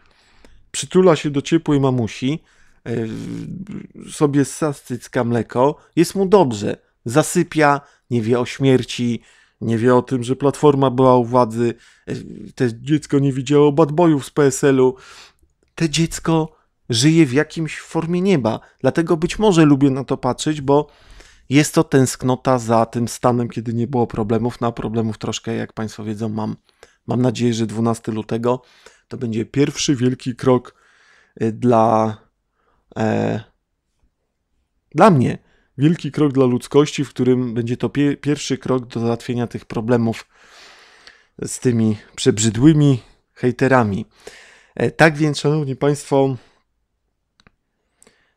Przytula się do ciepłej mamusi, e, sobie sascycka mleko, jest mu dobrze, zasypia, nie wie o śmierci, nie wie o tym, że Platforma była u władzy, e, te dziecko nie widziało bad boyów z PSL-u. Te dziecko żyje w jakimś formie nieba, dlatego być może lubię na to patrzeć, bo jest to tęsknota za tym stanem, kiedy nie było problemów. Na no, problemów troszkę, jak Państwo wiedzą, mam. Mam nadzieję, że 12 lutego to będzie pierwszy wielki krok y, dla. E, dla mnie. Wielki krok dla ludzkości, w którym będzie to pie pierwszy krok do załatwienia tych problemów z tymi przebrzydłymi hejterami. E, tak więc, Szanowni Państwo,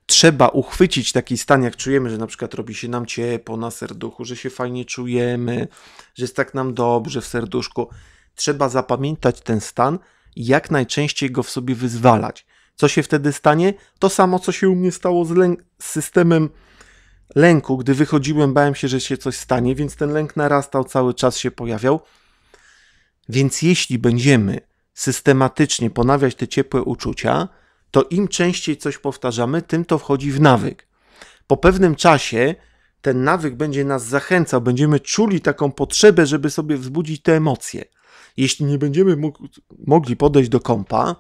trzeba uchwycić taki stan, jak czujemy, że na przykład robi się nam ciepło na serduchu, że się fajnie czujemy, że jest tak nam dobrze w serduszku. Trzeba zapamiętać ten stan i jak najczęściej go w sobie wyzwalać. Co się wtedy stanie? To samo, co się u mnie stało z, lęk- z systemem lęku. Gdy wychodziłem, bałem się, że się coś stanie, więc ten lęk narastał, cały czas się pojawiał. Więc jeśli będziemy systematycznie ponawiać te ciepłe uczucia, to im częściej coś powtarzamy, tym to wchodzi w nawyk. Po pewnym czasie ten nawyk będzie nas zachęcał, będziemy czuli taką potrzebę, żeby sobie wzbudzić te emocje. Jeśli nie będziemy mogli podejść do kąpa,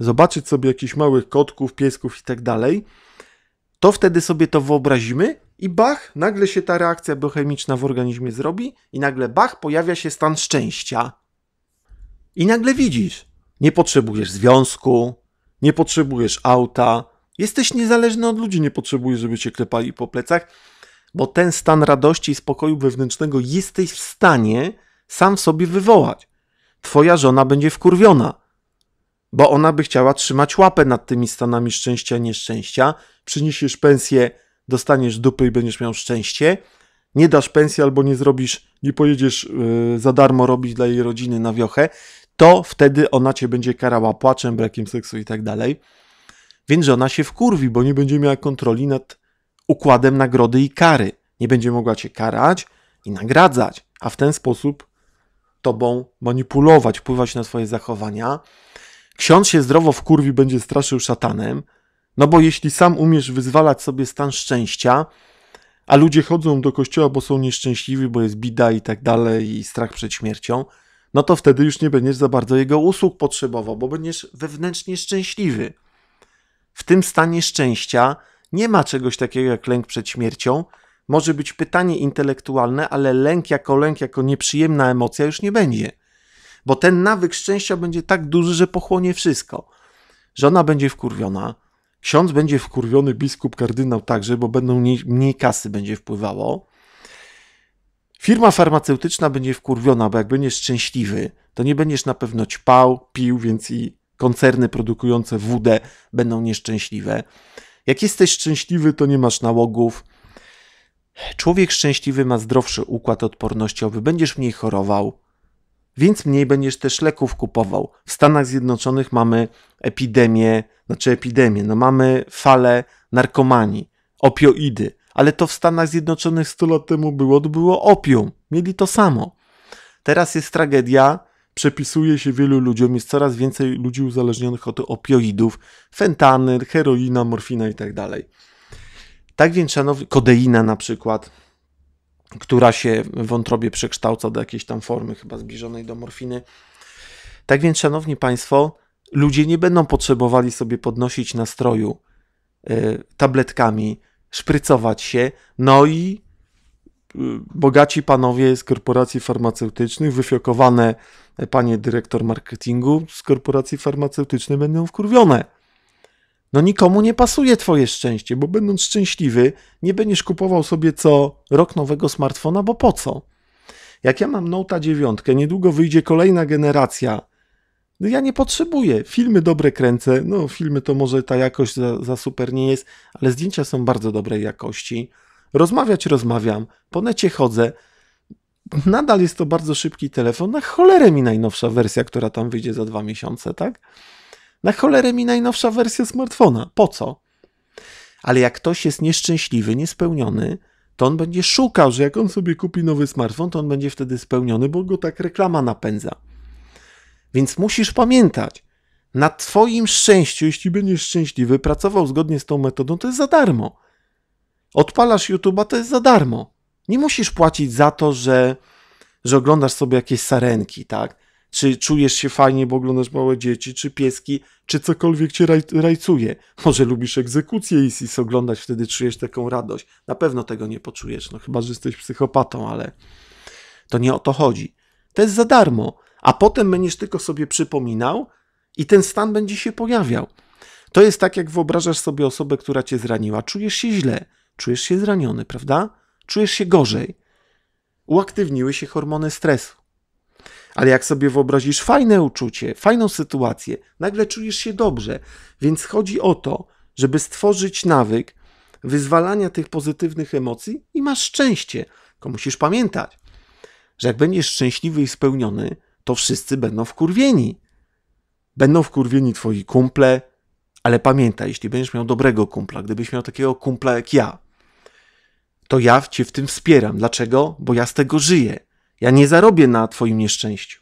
zobaczyć sobie jakichś małych kotków, piesków i tak dalej, to wtedy sobie to wyobrazimy i bach, nagle się ta reakcja biochemiczna w organizmie zrobi i nagle bach, pojawia się stan szczęścia. I nagle widzisz, nie potrzebujesz związku, nie potrzebujesz auta, jesteś niezależny od ludzi, nie potrzebujesz, żeby cię klepali po plecach, bo ten stan radości i spokoju wewnętrznego jesteś w stanie sam sobie wywołać. Twoja żona będzie wkurwiona, bo ona by chciała trzymać łapę nad tymi stanami szczęścia i nieszczęścia. Przyniesiesz pensję, dostaniesz dupy i będziesz miał szczęście. Nie dasz pensji albo nie zrobisz, nie pojedziesz yy, za darmo robić dla jej rodziny na wiochę to wtedy ona cię będzie karała płaczem, brakiem seksu i tak dalej. Więc żona się wkurwi, bo nie będzie miała kontroli nad układem nagrody i kary. Nie będzie mogła cię karać i nagradzać, a w ten sposób tobą manipulować, wpływać na swoje zachowania. Ksiądz się zdrowo wkurwi, będzie straszył szatanem, no bo jeśli sam umiesz wyzwalać sobie stan szczęścia, a ludzie chodzą do kościoła, bo są nieszczęśliwi, bo jest bida i tak dalej, i strach przed śmiercią, no to wtedy już nie będziesz za bardzo jego usług potrzebował, bo będziesz wewnętrznie szczęśliwy. W tym stanie szczęścia nie ma czegoś takiego jak lęk przed śmiercią. Może być pytanie intelektualne, ale lęk jako lęk, jako nieprzyjemna emocja już nie będzie. Bo ten nawyk szczęścia będzie tak duży, że pochłonie wszystko. Żona będzie wkurwiona, ksiądz będzie wkurwiony, biskup, kardynał także, bo będą mniej, mniej kasy będzie wpływało. Firma farmaceutyczna będzie wkurwiona, bo jak będziesz szczęśliwy, to nie będziesz na pewno ćpał, pił, więc i koncerny produkujące WD będą nieszczęśliwe. Jak jesteś szczęśliwy, to nie masz nałogów. Człowiek szczęśliwy ma zdrowszy układ odpornościowy, będziesz mniej chorował, więc mniej będziesz też leków kupował. W Stanach Zjednoczonych mamy epidemię, znaczy epidemię, no mamy falę narkomanii, opioidy ale to w Stanach Zjednoczonych 100 lat temu było, to było opium. Mieli to samo. Teraz jest tragedia, przepisuje się wielu ludziom, jest coraz więcej ludzi uzależnionych od opioidów, fentanyl, heroina, morfina itd. Tak, tak więc, szanowni, kodeina na przykład, która się w wątrobie przekształca do jakiejś tam formy, chyba zbliżonej do morfiny. Tak więc, szanowni państwo, ludzie nie będą potrzebowali sobie podnosić nastroju e, tabletkami, szprycować się, no i y, bogaci panowie z korporacji farmaceutycznych, wyfiokowane e, panie dyrektor marketingu z korporacji farmaceutycznej będą wkurwione. No nikomu nie pasuje twoje szczęście, bo będąc szczęśliwy, nie będziesz kupował sobie co rok nowego smartfona, bo po co? Jak ja mam Note'a 9, niedługo wyjdzie kolejna generacja no ja nie potrzebuję. Filmy dobre kręcę. No, filmy to może ta jakość za, za super nie jest, ale zdjęcia są bardzo dobrej jakości. Rozmawiać rozmawiam, po necie chodzę. Nadal jest to bardzo szybki telefon. Na cholerę mi najnowsza wersja, która tam wyjdzie za dwa miesiące, tak? Na cholerę mi najnowsza wersja smartfona. Po co? Ale jak ktoś jest nieszczęśliwy, niespełniony, to on będzie szukał, że jak on sobie kupi nowy smartfon, to on będzie wtedy spełniony, bo go tak reklama napędza. Więc musisz pamiętać, na Twoim szczęściu, jeśli będziesz szczęśliwy, pracował zgodnie z tą metodą, to jest za darmo. Odpalasz YouTube'a, to jest za darmo. Nie musisz płacić za to, że, że oglądasz sobie jakieś sarenki, tak? Czy czujesz się fajnie, bo oglądasz małe dzieci, czy pieski, czy cokolwiek cię raj, rajcuje. Może lubisz egzekucję i sis oglądać, wtedy czujesz taką radość. Na pewno tego nie poczujesz, no chyba, że jesteś psychopatą, ale to nie o to chodzi. To jest za darmo a potem będziesz tylko sobie przypominał i ten stan będzie się pojawiał. To jest tak, jak wyobrażasz sobie osobę, która cię zraniła. Czujesz się źle, czujesz się zraniony, prawda? Czujesz się gorzej. Uaktywniły się hormony stresu. Ale jak sobie wyobrazisz fajne uczucie, fajną sytuację, nagle czujesz się dobrze. Więc chodzi o to, żeby stworzyć nawyk wyzwalania tych pozytywnych emocji i masz szczęście. Tylko musisz pamiętać, że jak będziesz szczęśliwy i spełniony, to wszyscy będą wkurwieni. Będą wkurwieni twoi kumple, ale pamiętaj, jeśli będziesz miał dobrego kumpla, gdybyś miał takiego kumpla jak ja, to ja cię w tym wspieram. Dlaczego? Bo ja z tego żyję. Ja nie zarobię na twoim nieszczęściu.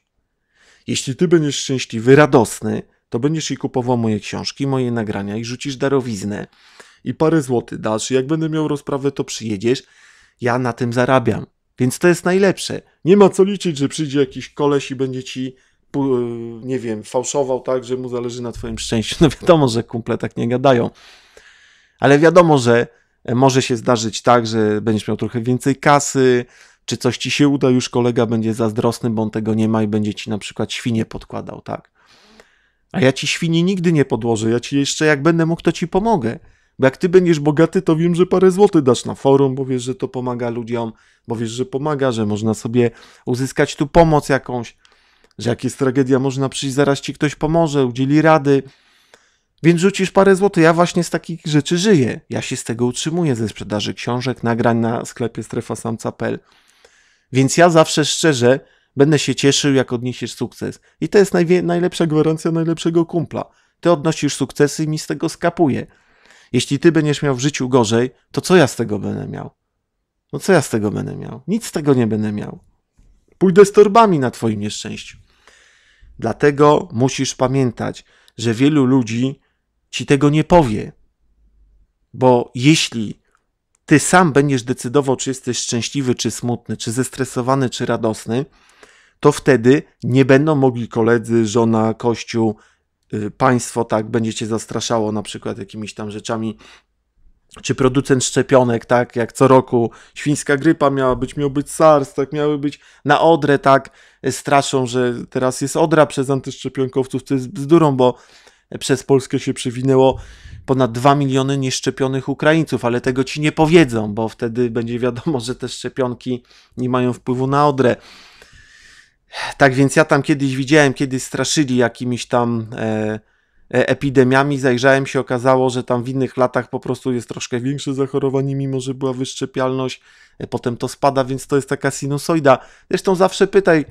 Jeśli ty będziesz szczęśliwy, radosny, to będziesz i kupował moje książki, moje nagrania i rzucisz darowiznę i parę złotych dalszy. Jak będę miał rozprawę, to przyjedziesz. Ja na tym zarabiam. Więc to jest najlepsze. Nie ma co liczyć, że przyjdzie jakiś koleś i będzie ci, e, nie wiem, fałszował tak, że mu zależy na twoim szczęściu. No wiadomo, że kumple tak nie gadają. Ale wiadomo, że e, może się zdarzyć tak, że będziesz miał trochę więcej kasy, czy coś ci się uda, już kolega będzie zazdrosny, bo on tego nie ma i będzie ci na przykład świnie podkładał, tak? A ja ci świni nigdy nie podłożę, ja ci jeszcze jak będę mógł, to ci pomogę. Bo jak ty będziesz bogaty, to wiem, że parę złotych dasz na forum, bo wiesz, że to pomaga ludziom, bo wiesz, że pomaga, że można sobie uzyskać tu pomoc jakąś, że jak jest tragedia, można przyjść, zaraz ci ktoś pomoże, udzieli rady. Więc rzucisz parę złotych. Ja właśnie z takich rzeczy żyję. Ja się z tego utrzymuję, ze sprzedaży książek, nagrań na sklepie strefasamca.pl. Więc ja zawsze szczerze będę się cieszył, jak odniesiesz sukces. I to jest najlepsza gwarancja najlepszego kumpla. Ty odnosisz sukcesy i mi z tego skapuje. Jeśli ty będziesz miał w życiu gorzej, to co ja z tego będę miał? No co ja z tego będę miał? Nic z tego nie będę miał. Pójdę z torbami na twoim nieszczęściu. Dlatego musisz pamiętać, że wielu ludzi ci tego nie powie. Bo jeśli ty sam będziesz decydował, czy jesteś szczęśliwy, czy smutny, czy zestresowany, czy radosny, to wtedy nie będą mogli koledzy, żona, kościół, Y, państwo tak będziecie zastraszało na przykład jakimiś tam rzeczami, czy producent szczepionek, tak, jak co roku świńska grypa miała być, miał być SARS, tak, miały być na Odrę, tak, y, straszą, że teraz jest Odra przez antyszczepionkowców, to jest bzdurą, bo przez Polskę się przewinęło ponad 2 miliony nieszczepionych Ukraińców, ale tego ci nie powiedzą, bo wtedy będzie wiadomo, że te szczepionki nie mają wpływu na Odrę. Tak więc ja tam kiedyś widziałem, kiedy straszyli jakimiś tam e, e, epidemiami, zajrzałem się, okazało, że tam w innych latach po prostu jest troszkę większe zachorowanie, mimo że była wyszczepialność, e, potem to spada, więc to jest taka sinusoida. Zresztą zawsze pytaj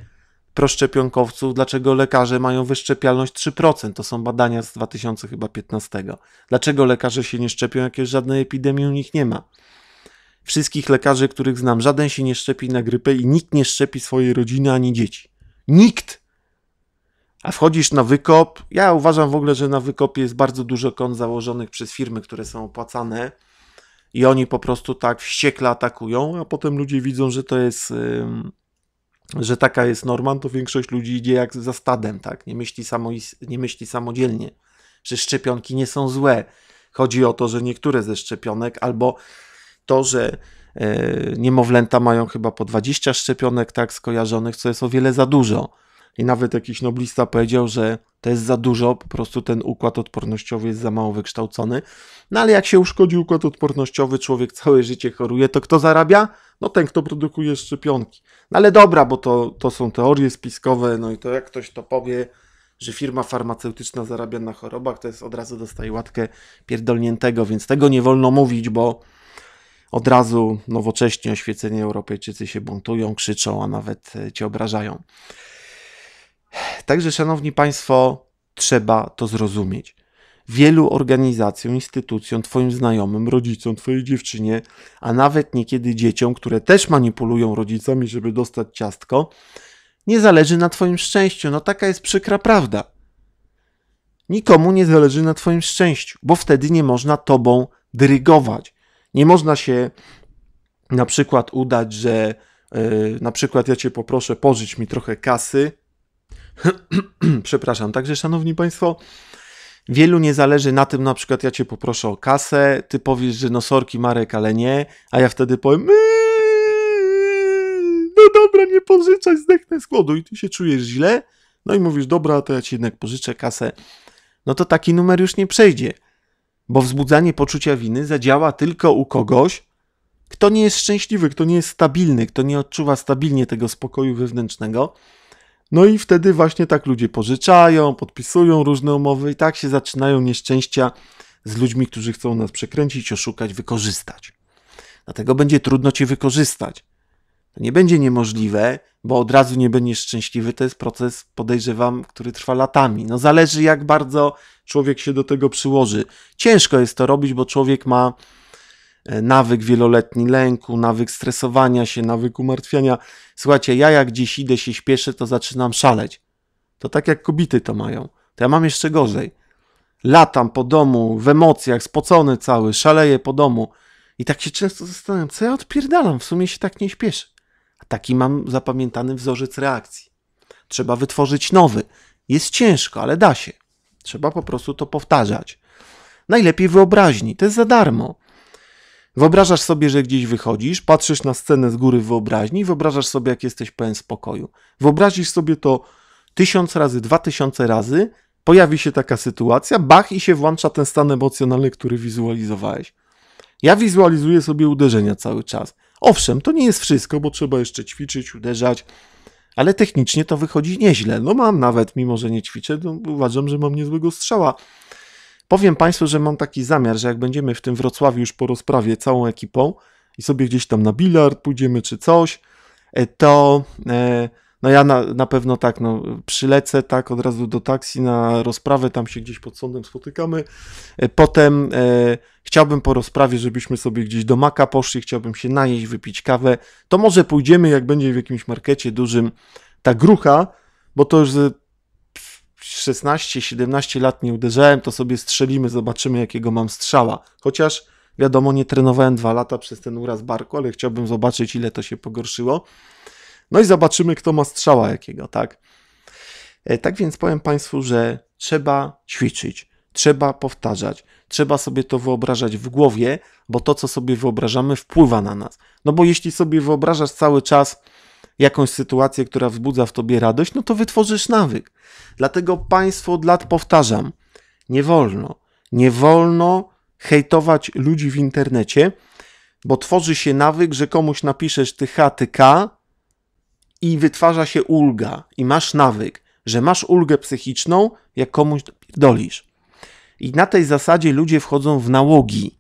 proszczepionkowców, dlaczego lekarze mają wyszczepialność 3%. To są badania z 2015. Dlaczego lekarze się nie szczepią, jak już żadnej epidemii u nich nie ma? wszystkich lekarzy, których znam, żaden się nie szczepi na grypę i nikt nie szczepi swojej rodziny ani dzieci. Nikt! A wchodzisz na wykop. Ja uważam w ogóle, że na wykopie jest bardzo dużo kont założonych przez firmy, które są opłacane i oni po prostu tak wściekle atakują, a potem ludzie widzą, że to jest, że taka jest norma, to większość ludzi idzie jak za stadem, tak? Nie myśli, samo, nie myśli samodzielnie. Że szczepionki nie są złe. Chodzi o to, że niektóre ze szczepionek albo to, że e, niemowlęta mają chyba po 20 szczepionek tak skojarzonych, co jest o wiele za dużo. I nawet jakiś noblista powiedział, że to jest za dużo, po prostu ten układ odpornościowy jest za mało wykształcony. No ale jak się uszkodzi układ odpornościowy, człowiek całe życie choruje, to kto zarabia? No ten, kto produkuje szczepionki. No ale dobra, bo to, to są teorie spiskowe, no i to jak ktoś to powie, że firma farmaceutyczna zarabia na chorobach, to jest od razu dostaje łatkę pierdolniętego, więc tego nie wolno mówić, bo od razu nowocześnie oświeceni Europejczycy się buntują, krzyczą, a nawet e, cię obrażają. Także, szanowni państwo, trzeba to zrozumieć. Wielu organizacjom, instytucjom, twoim znajomym, rodzicom, twojej dziewczynie, a nawet niekiedy dzieciom, które też manipulują rodzicami, żeby dostać ciastko, nie zależy na twoim szczęściu. No taka jest przykra prawda. Nikomu nie zależy na twoim szczęściu, bo wtedy nie można tobą dyrygować. Nie można się na przykład udać, że e, na przykład ja cię poproszę pożyć mi trochę kasy. Przepraszam. Także, szanowni państwo, wielu nie zależy na tym, na przykład ja cię poproszę o kasę, ty powiesz, że nosorki Marek, ale nie, a ja wtedy powiem no dobra, nie pożyczaj, zdechnę z głodu i ty się czujesz źle, no i mówisz, dobra, to ja ci jednak pożyczę kasę, no to taki numer już nie przejdzie. Bo wzbudzanie poczucia winy zadziała tylko u kogoś, kto nie jest szczęśliwy, kto nie jest stabilny, kto nie odczuwa stabilnie tego spokoju wewnętrznego. No i wtedy właśnie tak ludzie pożyczają, podpisują różne umowy i tak się zaczynają nieszczęścia z ludźmi, którzy chcą nas przekręcić, oszukać, wykorzystać. Dlatego będzie trudno cię wykorzystać. To nie będzie niemożliwe, bo od razu nie będziesz szczęśliwy. To jest proces, podejrzewam, który trwa latami. No zależy jak bardzo człowiek się do tego przyłoży. Ciężko jest to robić, bo człowiek ma e, nawyk wieloletni lęku, nawyk stresowania się, nawyk umartwiania. Słuchajcie, ja jak gdzieś idę, się śpieszę, to zaczynam szaleć. To tak jak kobiety to mają. To ja mam jeszcze gorzej. Latam po domu w emocjach, spocony cały, szaleję po domu. I tak się często zastanawiam, co ja odpierdalam, w sumie się tak nie śpieszę. A taki mam zapamiętany wzorzec reakcji. Trzeba wytworzyć nowy. Jest ciężko, ale da się. Trzeba po prostu to powtarzać. Najlepiej wyobraźni, to jest za darmo. Wyobrażasz sobie, że gdzieś wychodzisz, patrzysz na scenę z góry wyobraźni, wyobrażasz sobie, jak jesteś pełen spokoju. Wyobrazisz sobie to tysiąc razy, dwa tysiące razy, pojawi się taka sytuacja, bach i się włącza ten stan emocjonalny, który wizualizowałeś. Ja wizualizuję sobie uderzenia cały czas. Owszem, to nie jest wszystko, bo trzeba jeszcze ćwiczyć, uderzać, ale technicznie to wychodzi nieźle. No mam nawet, mimo że nie ćwiczę, no uważam, że mam niezłego strzała. Powiem Państwu, że mam taki zamiar, że jak będziemy w tym Wrocławiu już po rozprawie całą ekipą i sobie gdzieś tam na bilard pójdziemy czy coś, e, to... E, no ja na, na pewno tak, no, przylecę tak od razu do taksi na rozprawę, tam się gdzieś pod sądem spotykamy. E, potem e, chciałbym po rozprawie, żebyśmy sobie gdzieś do Maka poszli, chciałbym się najeść, wypić kawę. To może pójdziemy, jak będzie w jakimś markecie dużym ta grucha, bo to już 16-17 lat nie uderzałem, to sobie strzelimy, zobaczymy jakiego mam strzała. Chociaż wiadomo, nie trenowałem dwa lata przez ten uraz barku, ale chciałbym zobaczyć ile to się pogorszyło. No i zobaczymy, kto ma strzała jakiego, tak? E, tak więc powiem Państwu, że trzeba ćwiczyć, trzeba powtarzać, trzeba sobie to wyobrażać w głowie, bo to, co sobie wyobrażamy, wpływa na nas. No bo jeśli sobie wyobrażasz cały czas jakąś sytuację, która wzbudza w tobie radość, no to wytworzysz nawyk. Dlatego Państwu od lat powtarzam, nie wolno, nie wolno hejtować ludzi w internecie, bo tworzy się nawyk, że komuś napiszesz ty H, ty K, i wytwarza się ulga i masz nawyk, że masz ulgę psychiczną, jak komuś dolisz. I na tej zasadzie ludzie wchodzą w nałogi.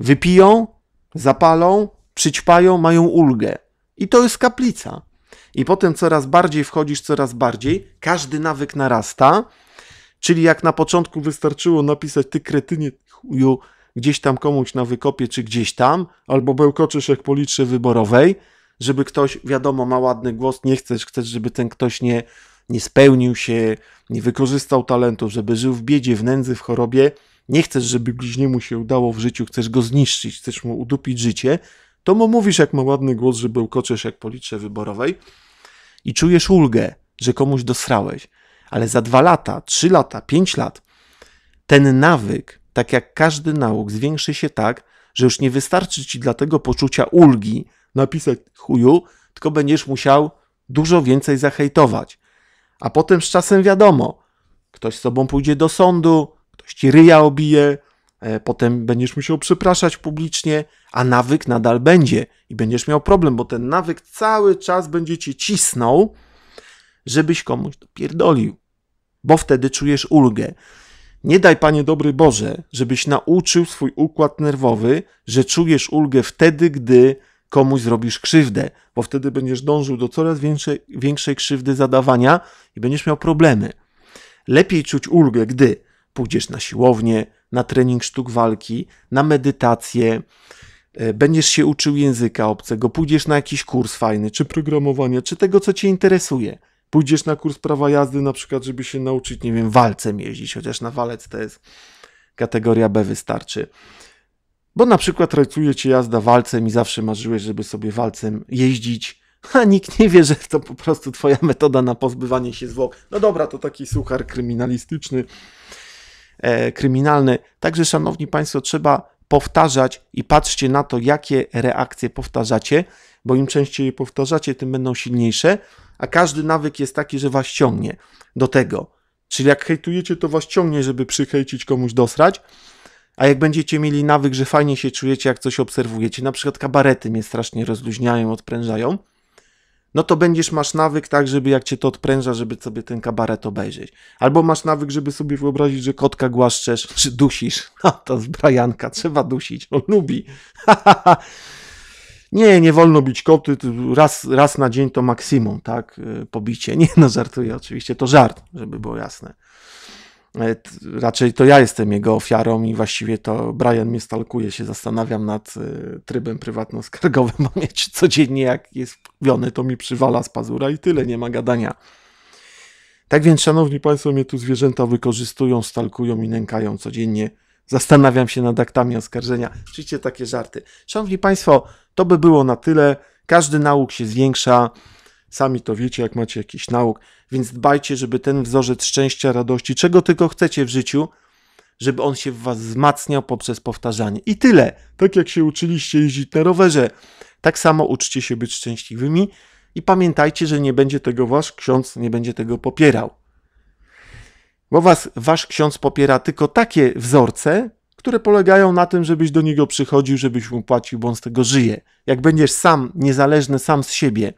Wypiją, zapalą, przyćpają, mają ulgę. I to jest kaplica. I potem coraz bardziej wchodzisz, coraz bardziej, każdy nawyk narasta. Czyli jak na początku wystarczyło napisać ty kretynie, chuju, gdzieś tam komuś na wykopie czy gdzieś tam, albo bełkoczysz jak po wyborowej, żeby ktoś, wiadomo, ma ładny głos, nie chcesz, chcesz, żeby ten ktoś nie, nie spełnił się, nie wykorzystał talentu, żeby żył w biedzie, w nędzy, w chorobie, nie chcesz, żeby bliźniemu się udało w życiu, chcesz go zniszczyć, chcesz mu udupić życie, to mu mówisz, jak ma ładny głos, że bełkoczesz jak policze wyborowej i czujesz ulgę, że komuś dosrałeś. Ale za dwa lata, trzy lata, pięć lat ten nawyk, tak jak każdy nauk, zwiększy się tak, że już nie wystarczy ci dla tego poczucia ulgi, napisać chuju, tylko będziesz musiał dużo więcej zahejtować. A potem z czasem wiadomo, ktoś z sobą pójdzie do sądu, ktoś ci ryja obije, e, potem będziesz musiał przepraszać publicznie, a nawyk nadal będzie i będziesz miał problem, bo ten nawyk cały czas będzie cię cisnął, żebyś komuś dopierdolił, bo wtedy czujesz ulgę. Nie daj, Panie dobry Boże, żebyś nauczył swój układ nerwowy, że czujesz ulgę wtedy, gdy komuś zrobisz krzywdę, bo wtedy będziesz dążył do coraz większej, większej krzywdy zadawania i będziesz miał problemy. Lepiej czuć ulgę, gdy pójdziesz na siłownię, na trening sztuk walki, na medytację, e, będziesz się uczył języka obcego, pójdziesz na jakiś kurs fajny, czy programowania, czy tego, co cię interesuje. Pójdziesz na kurs prawa jazdy, na przykład, żeby się nauczyć, nie wiem, walcem jeździć, chociaż na walec to jest kategoria B wystarczy. Bo na przykład rajcuje cię jazda walcem i zawsze marzyłeś, żeby sobie walcem jeździć, a nikt nie wie, że to po prostu twoja metoda na pozbywanie się zwłok. No dobra, to taki suchar kryminalistyczny, e, kryminalny. Także, szanowni państwo, trzeba powtarzać i patrzcie na to, jakie reakcje powtarzacie, bo im częściej je powtarzacie, tym będą silniejsze, a każdy nawyk jest taki, że was ciągnie do tego. Czyli jak hejtujecie, to was ciągnie, żeby przyhejcić komuś dosrać, a jak będziecie mieli nawyk, że fajnie się czujecie, jak coś obserwujecie, na przykład kabarety mnie strasznie rozluźniają, odprężają, no to będziesz masz nawyk tak, żeby jak cię to odpręża, żeby sobie ten kabaret obejrzeć. Albo masz nawyk, żeby sobie wyobrazić, że kotka głaszczesz, czy dusisz. No to z Brianka, trzeba dusić, on lubi. nie, nie wolno bić koty, raz, raz na dzień to maksimum, tak, y, pobicie. Nie, no żartuję oczywiście, to żart, żeby było jasne. E, raczej to ja jestem jego ofiarą i właściwie to Brian mnie stalkuje, się zastanawiam nad e, trybem prywatno-skargowym, a mieć codziennie jak jest wpiony, to mi przywala z pazura i tyle, nie ma gadania. Tak więc, szanowni państwo, mnie tu zwierzęta wykorzystują, stalkują i nękają codziennie. Zastanawiam się nad aktami oskarżenia. czycie takie żarty. Szanowni państwo, to by było na tyle. Każdy nauk się zwiększa. Sami to wiecie, jak macie jakiś nauk. Więc dbajcie, żeby ten wzorzec szczęścia, radości, czego tylko chcecie w życiu, żeby on się w was wzmacniał poprzez powtarzanie. I tyle. Tak jak się uczyliście jeździć na rowerze, tak samo uczcie się być szczęśliwymi i pamiętajcie, że nie będzie tego wasz ksiądz, nie będzie tego popierał. Bo was, wasz ksiądz popiera tylko takie wzorce, które polegają na tym, żebyś do niego przychodził, żebyś mu płacił, bo on z tego żyje. Jak będziesz sam, niezależny, sam z siebie,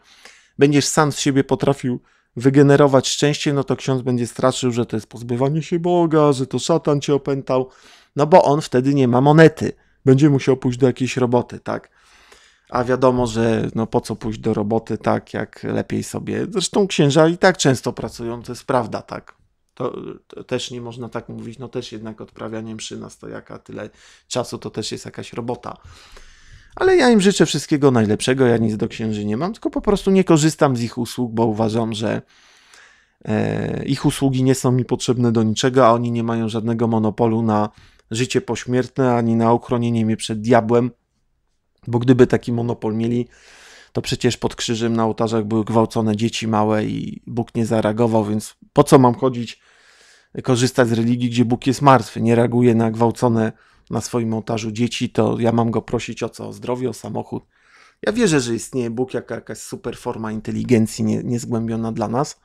będziesz sam z siebie potrafił wygenerować szczęście, no to ksiądz będzie straszył, że to jest pozbywanie się Boga, że to szatan cię opętał, no bo on wtedy nie ma monety. Będzie musiał pójść do jakiejś roboty, tak? A wiadomo, że no po co pójść do roboty, tak, jak lepiej sobie. Zresztą księża i tak często pracują, to jest prawda, tak. To, to też nie można tak mówić, no też jednak odprawianie mszy na stojaka tyle czasu, to też jest jakaś robota. Ale ja im życzę wszystkiego najlepszego. Ja nic do księży nie mam, tylko po prostu nie korzystam z ich usług, bo uważam, że e, ich usługi nie są mi potrzebne do niczego, a oni nie mają żadnego monopolu na życie pośmiertne ani na ochronienie mnie przed diabłem, bo gdyby taki monopol mieli, to przecież pod krzyżem na ołtarzach były gwałcone dzieci małe i Bóg nie zareagował, więc po co mam chodzić, korzystać z religii, gdzie Bóg jest martwy, nie reaguje na gwałcone dzieci na swoim ołtarzu dzieci, to ja mam go prosić o co? O zdrowie, o samochód. Ja wierzę, że istnieje Bóg jako jakaś super forma inteligencji nie, niezgłębiona dla nas.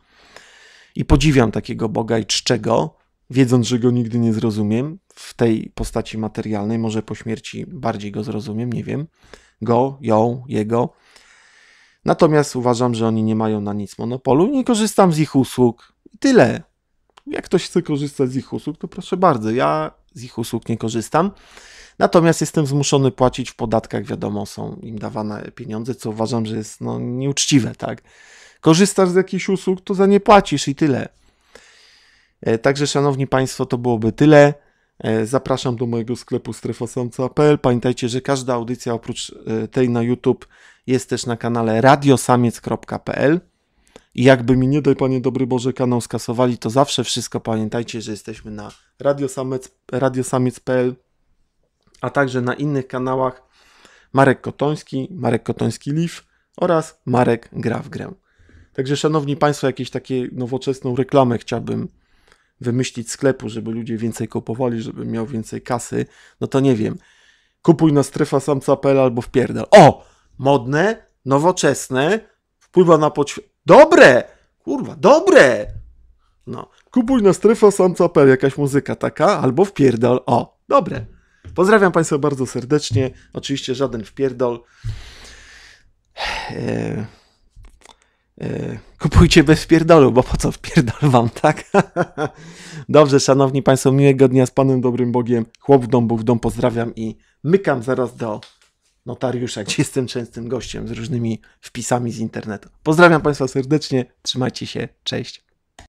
I podziwiam takiego Boga i czczę go, wiedząc, że go nigdy nie zrozumiem w tej postaci materialnej. Może po śmierci bardziej go zrozumiem, nie wiem. Go, ją, jego. Natomiast uważam, że oni nie mają na nic monopolu, nie korzystam z ich usług. Tyle. Jak ktoś chce korzystać z ich usług, to proszę bardzo. Ja z ich usług nie korzystam. Natomiast jestem zmuszony płacić w podatkach, wiadomo, są im dawane pieniądze, co uważam, że jest no, nieuczciwe, tak. Korzystasz z jakichś usług, to za nie płacisz i tyle. E, także, szanowni Państwo, to byłoby tyle. E, zapraszam do mojego sklepu strefasamca.pl. Pamiętajcie, że każda audycja oprócz e, tej na YouTube jest też na kanale radiosamiec.pl. I jakby mi nie daj, panie dobry Boże, kanał skasowali, to zawsze wszystko pamiętajcie, że jesteśmy na radiosamiec.pl, a także na innych kanałach Marek Kotoński, Marek Kotoński Live oraz Marek Gra w Grę. Także szanowni państwo, jakieś takie nowoczesną reklamę chciałbym wymyślić sklepu, żeby ludzie więcej kupowali, żebym miał więcej kasy, no to nie wiem. Kupuj na strefa samca.pl albo wpierdol. O! Modne, nowoczesne, wpływa na Dobre! Kurwa, dobre! No. Kupuj na strefę samca.pl jakaś muzyka taka, albo wpierdol. O, dobre. Pozdrawiam Państwa bardzo serdecznie. Oczywiście żaden wpierdol. Eee, eee, kupujcie bez wpierdolu, bo po co wpierdol wam, tak? Dobrze, szanowni Państwo, miłego dnia z Panem Dobrym Bogiem. Chłop w dom, był w dom, pozdrawiam i mykam zaraz do notariusza, gdzie jestem częstym gościem z różnymi wpisami z internetu. Pozdrawiam Państwa serdecznie, trzymajcie się, cześć.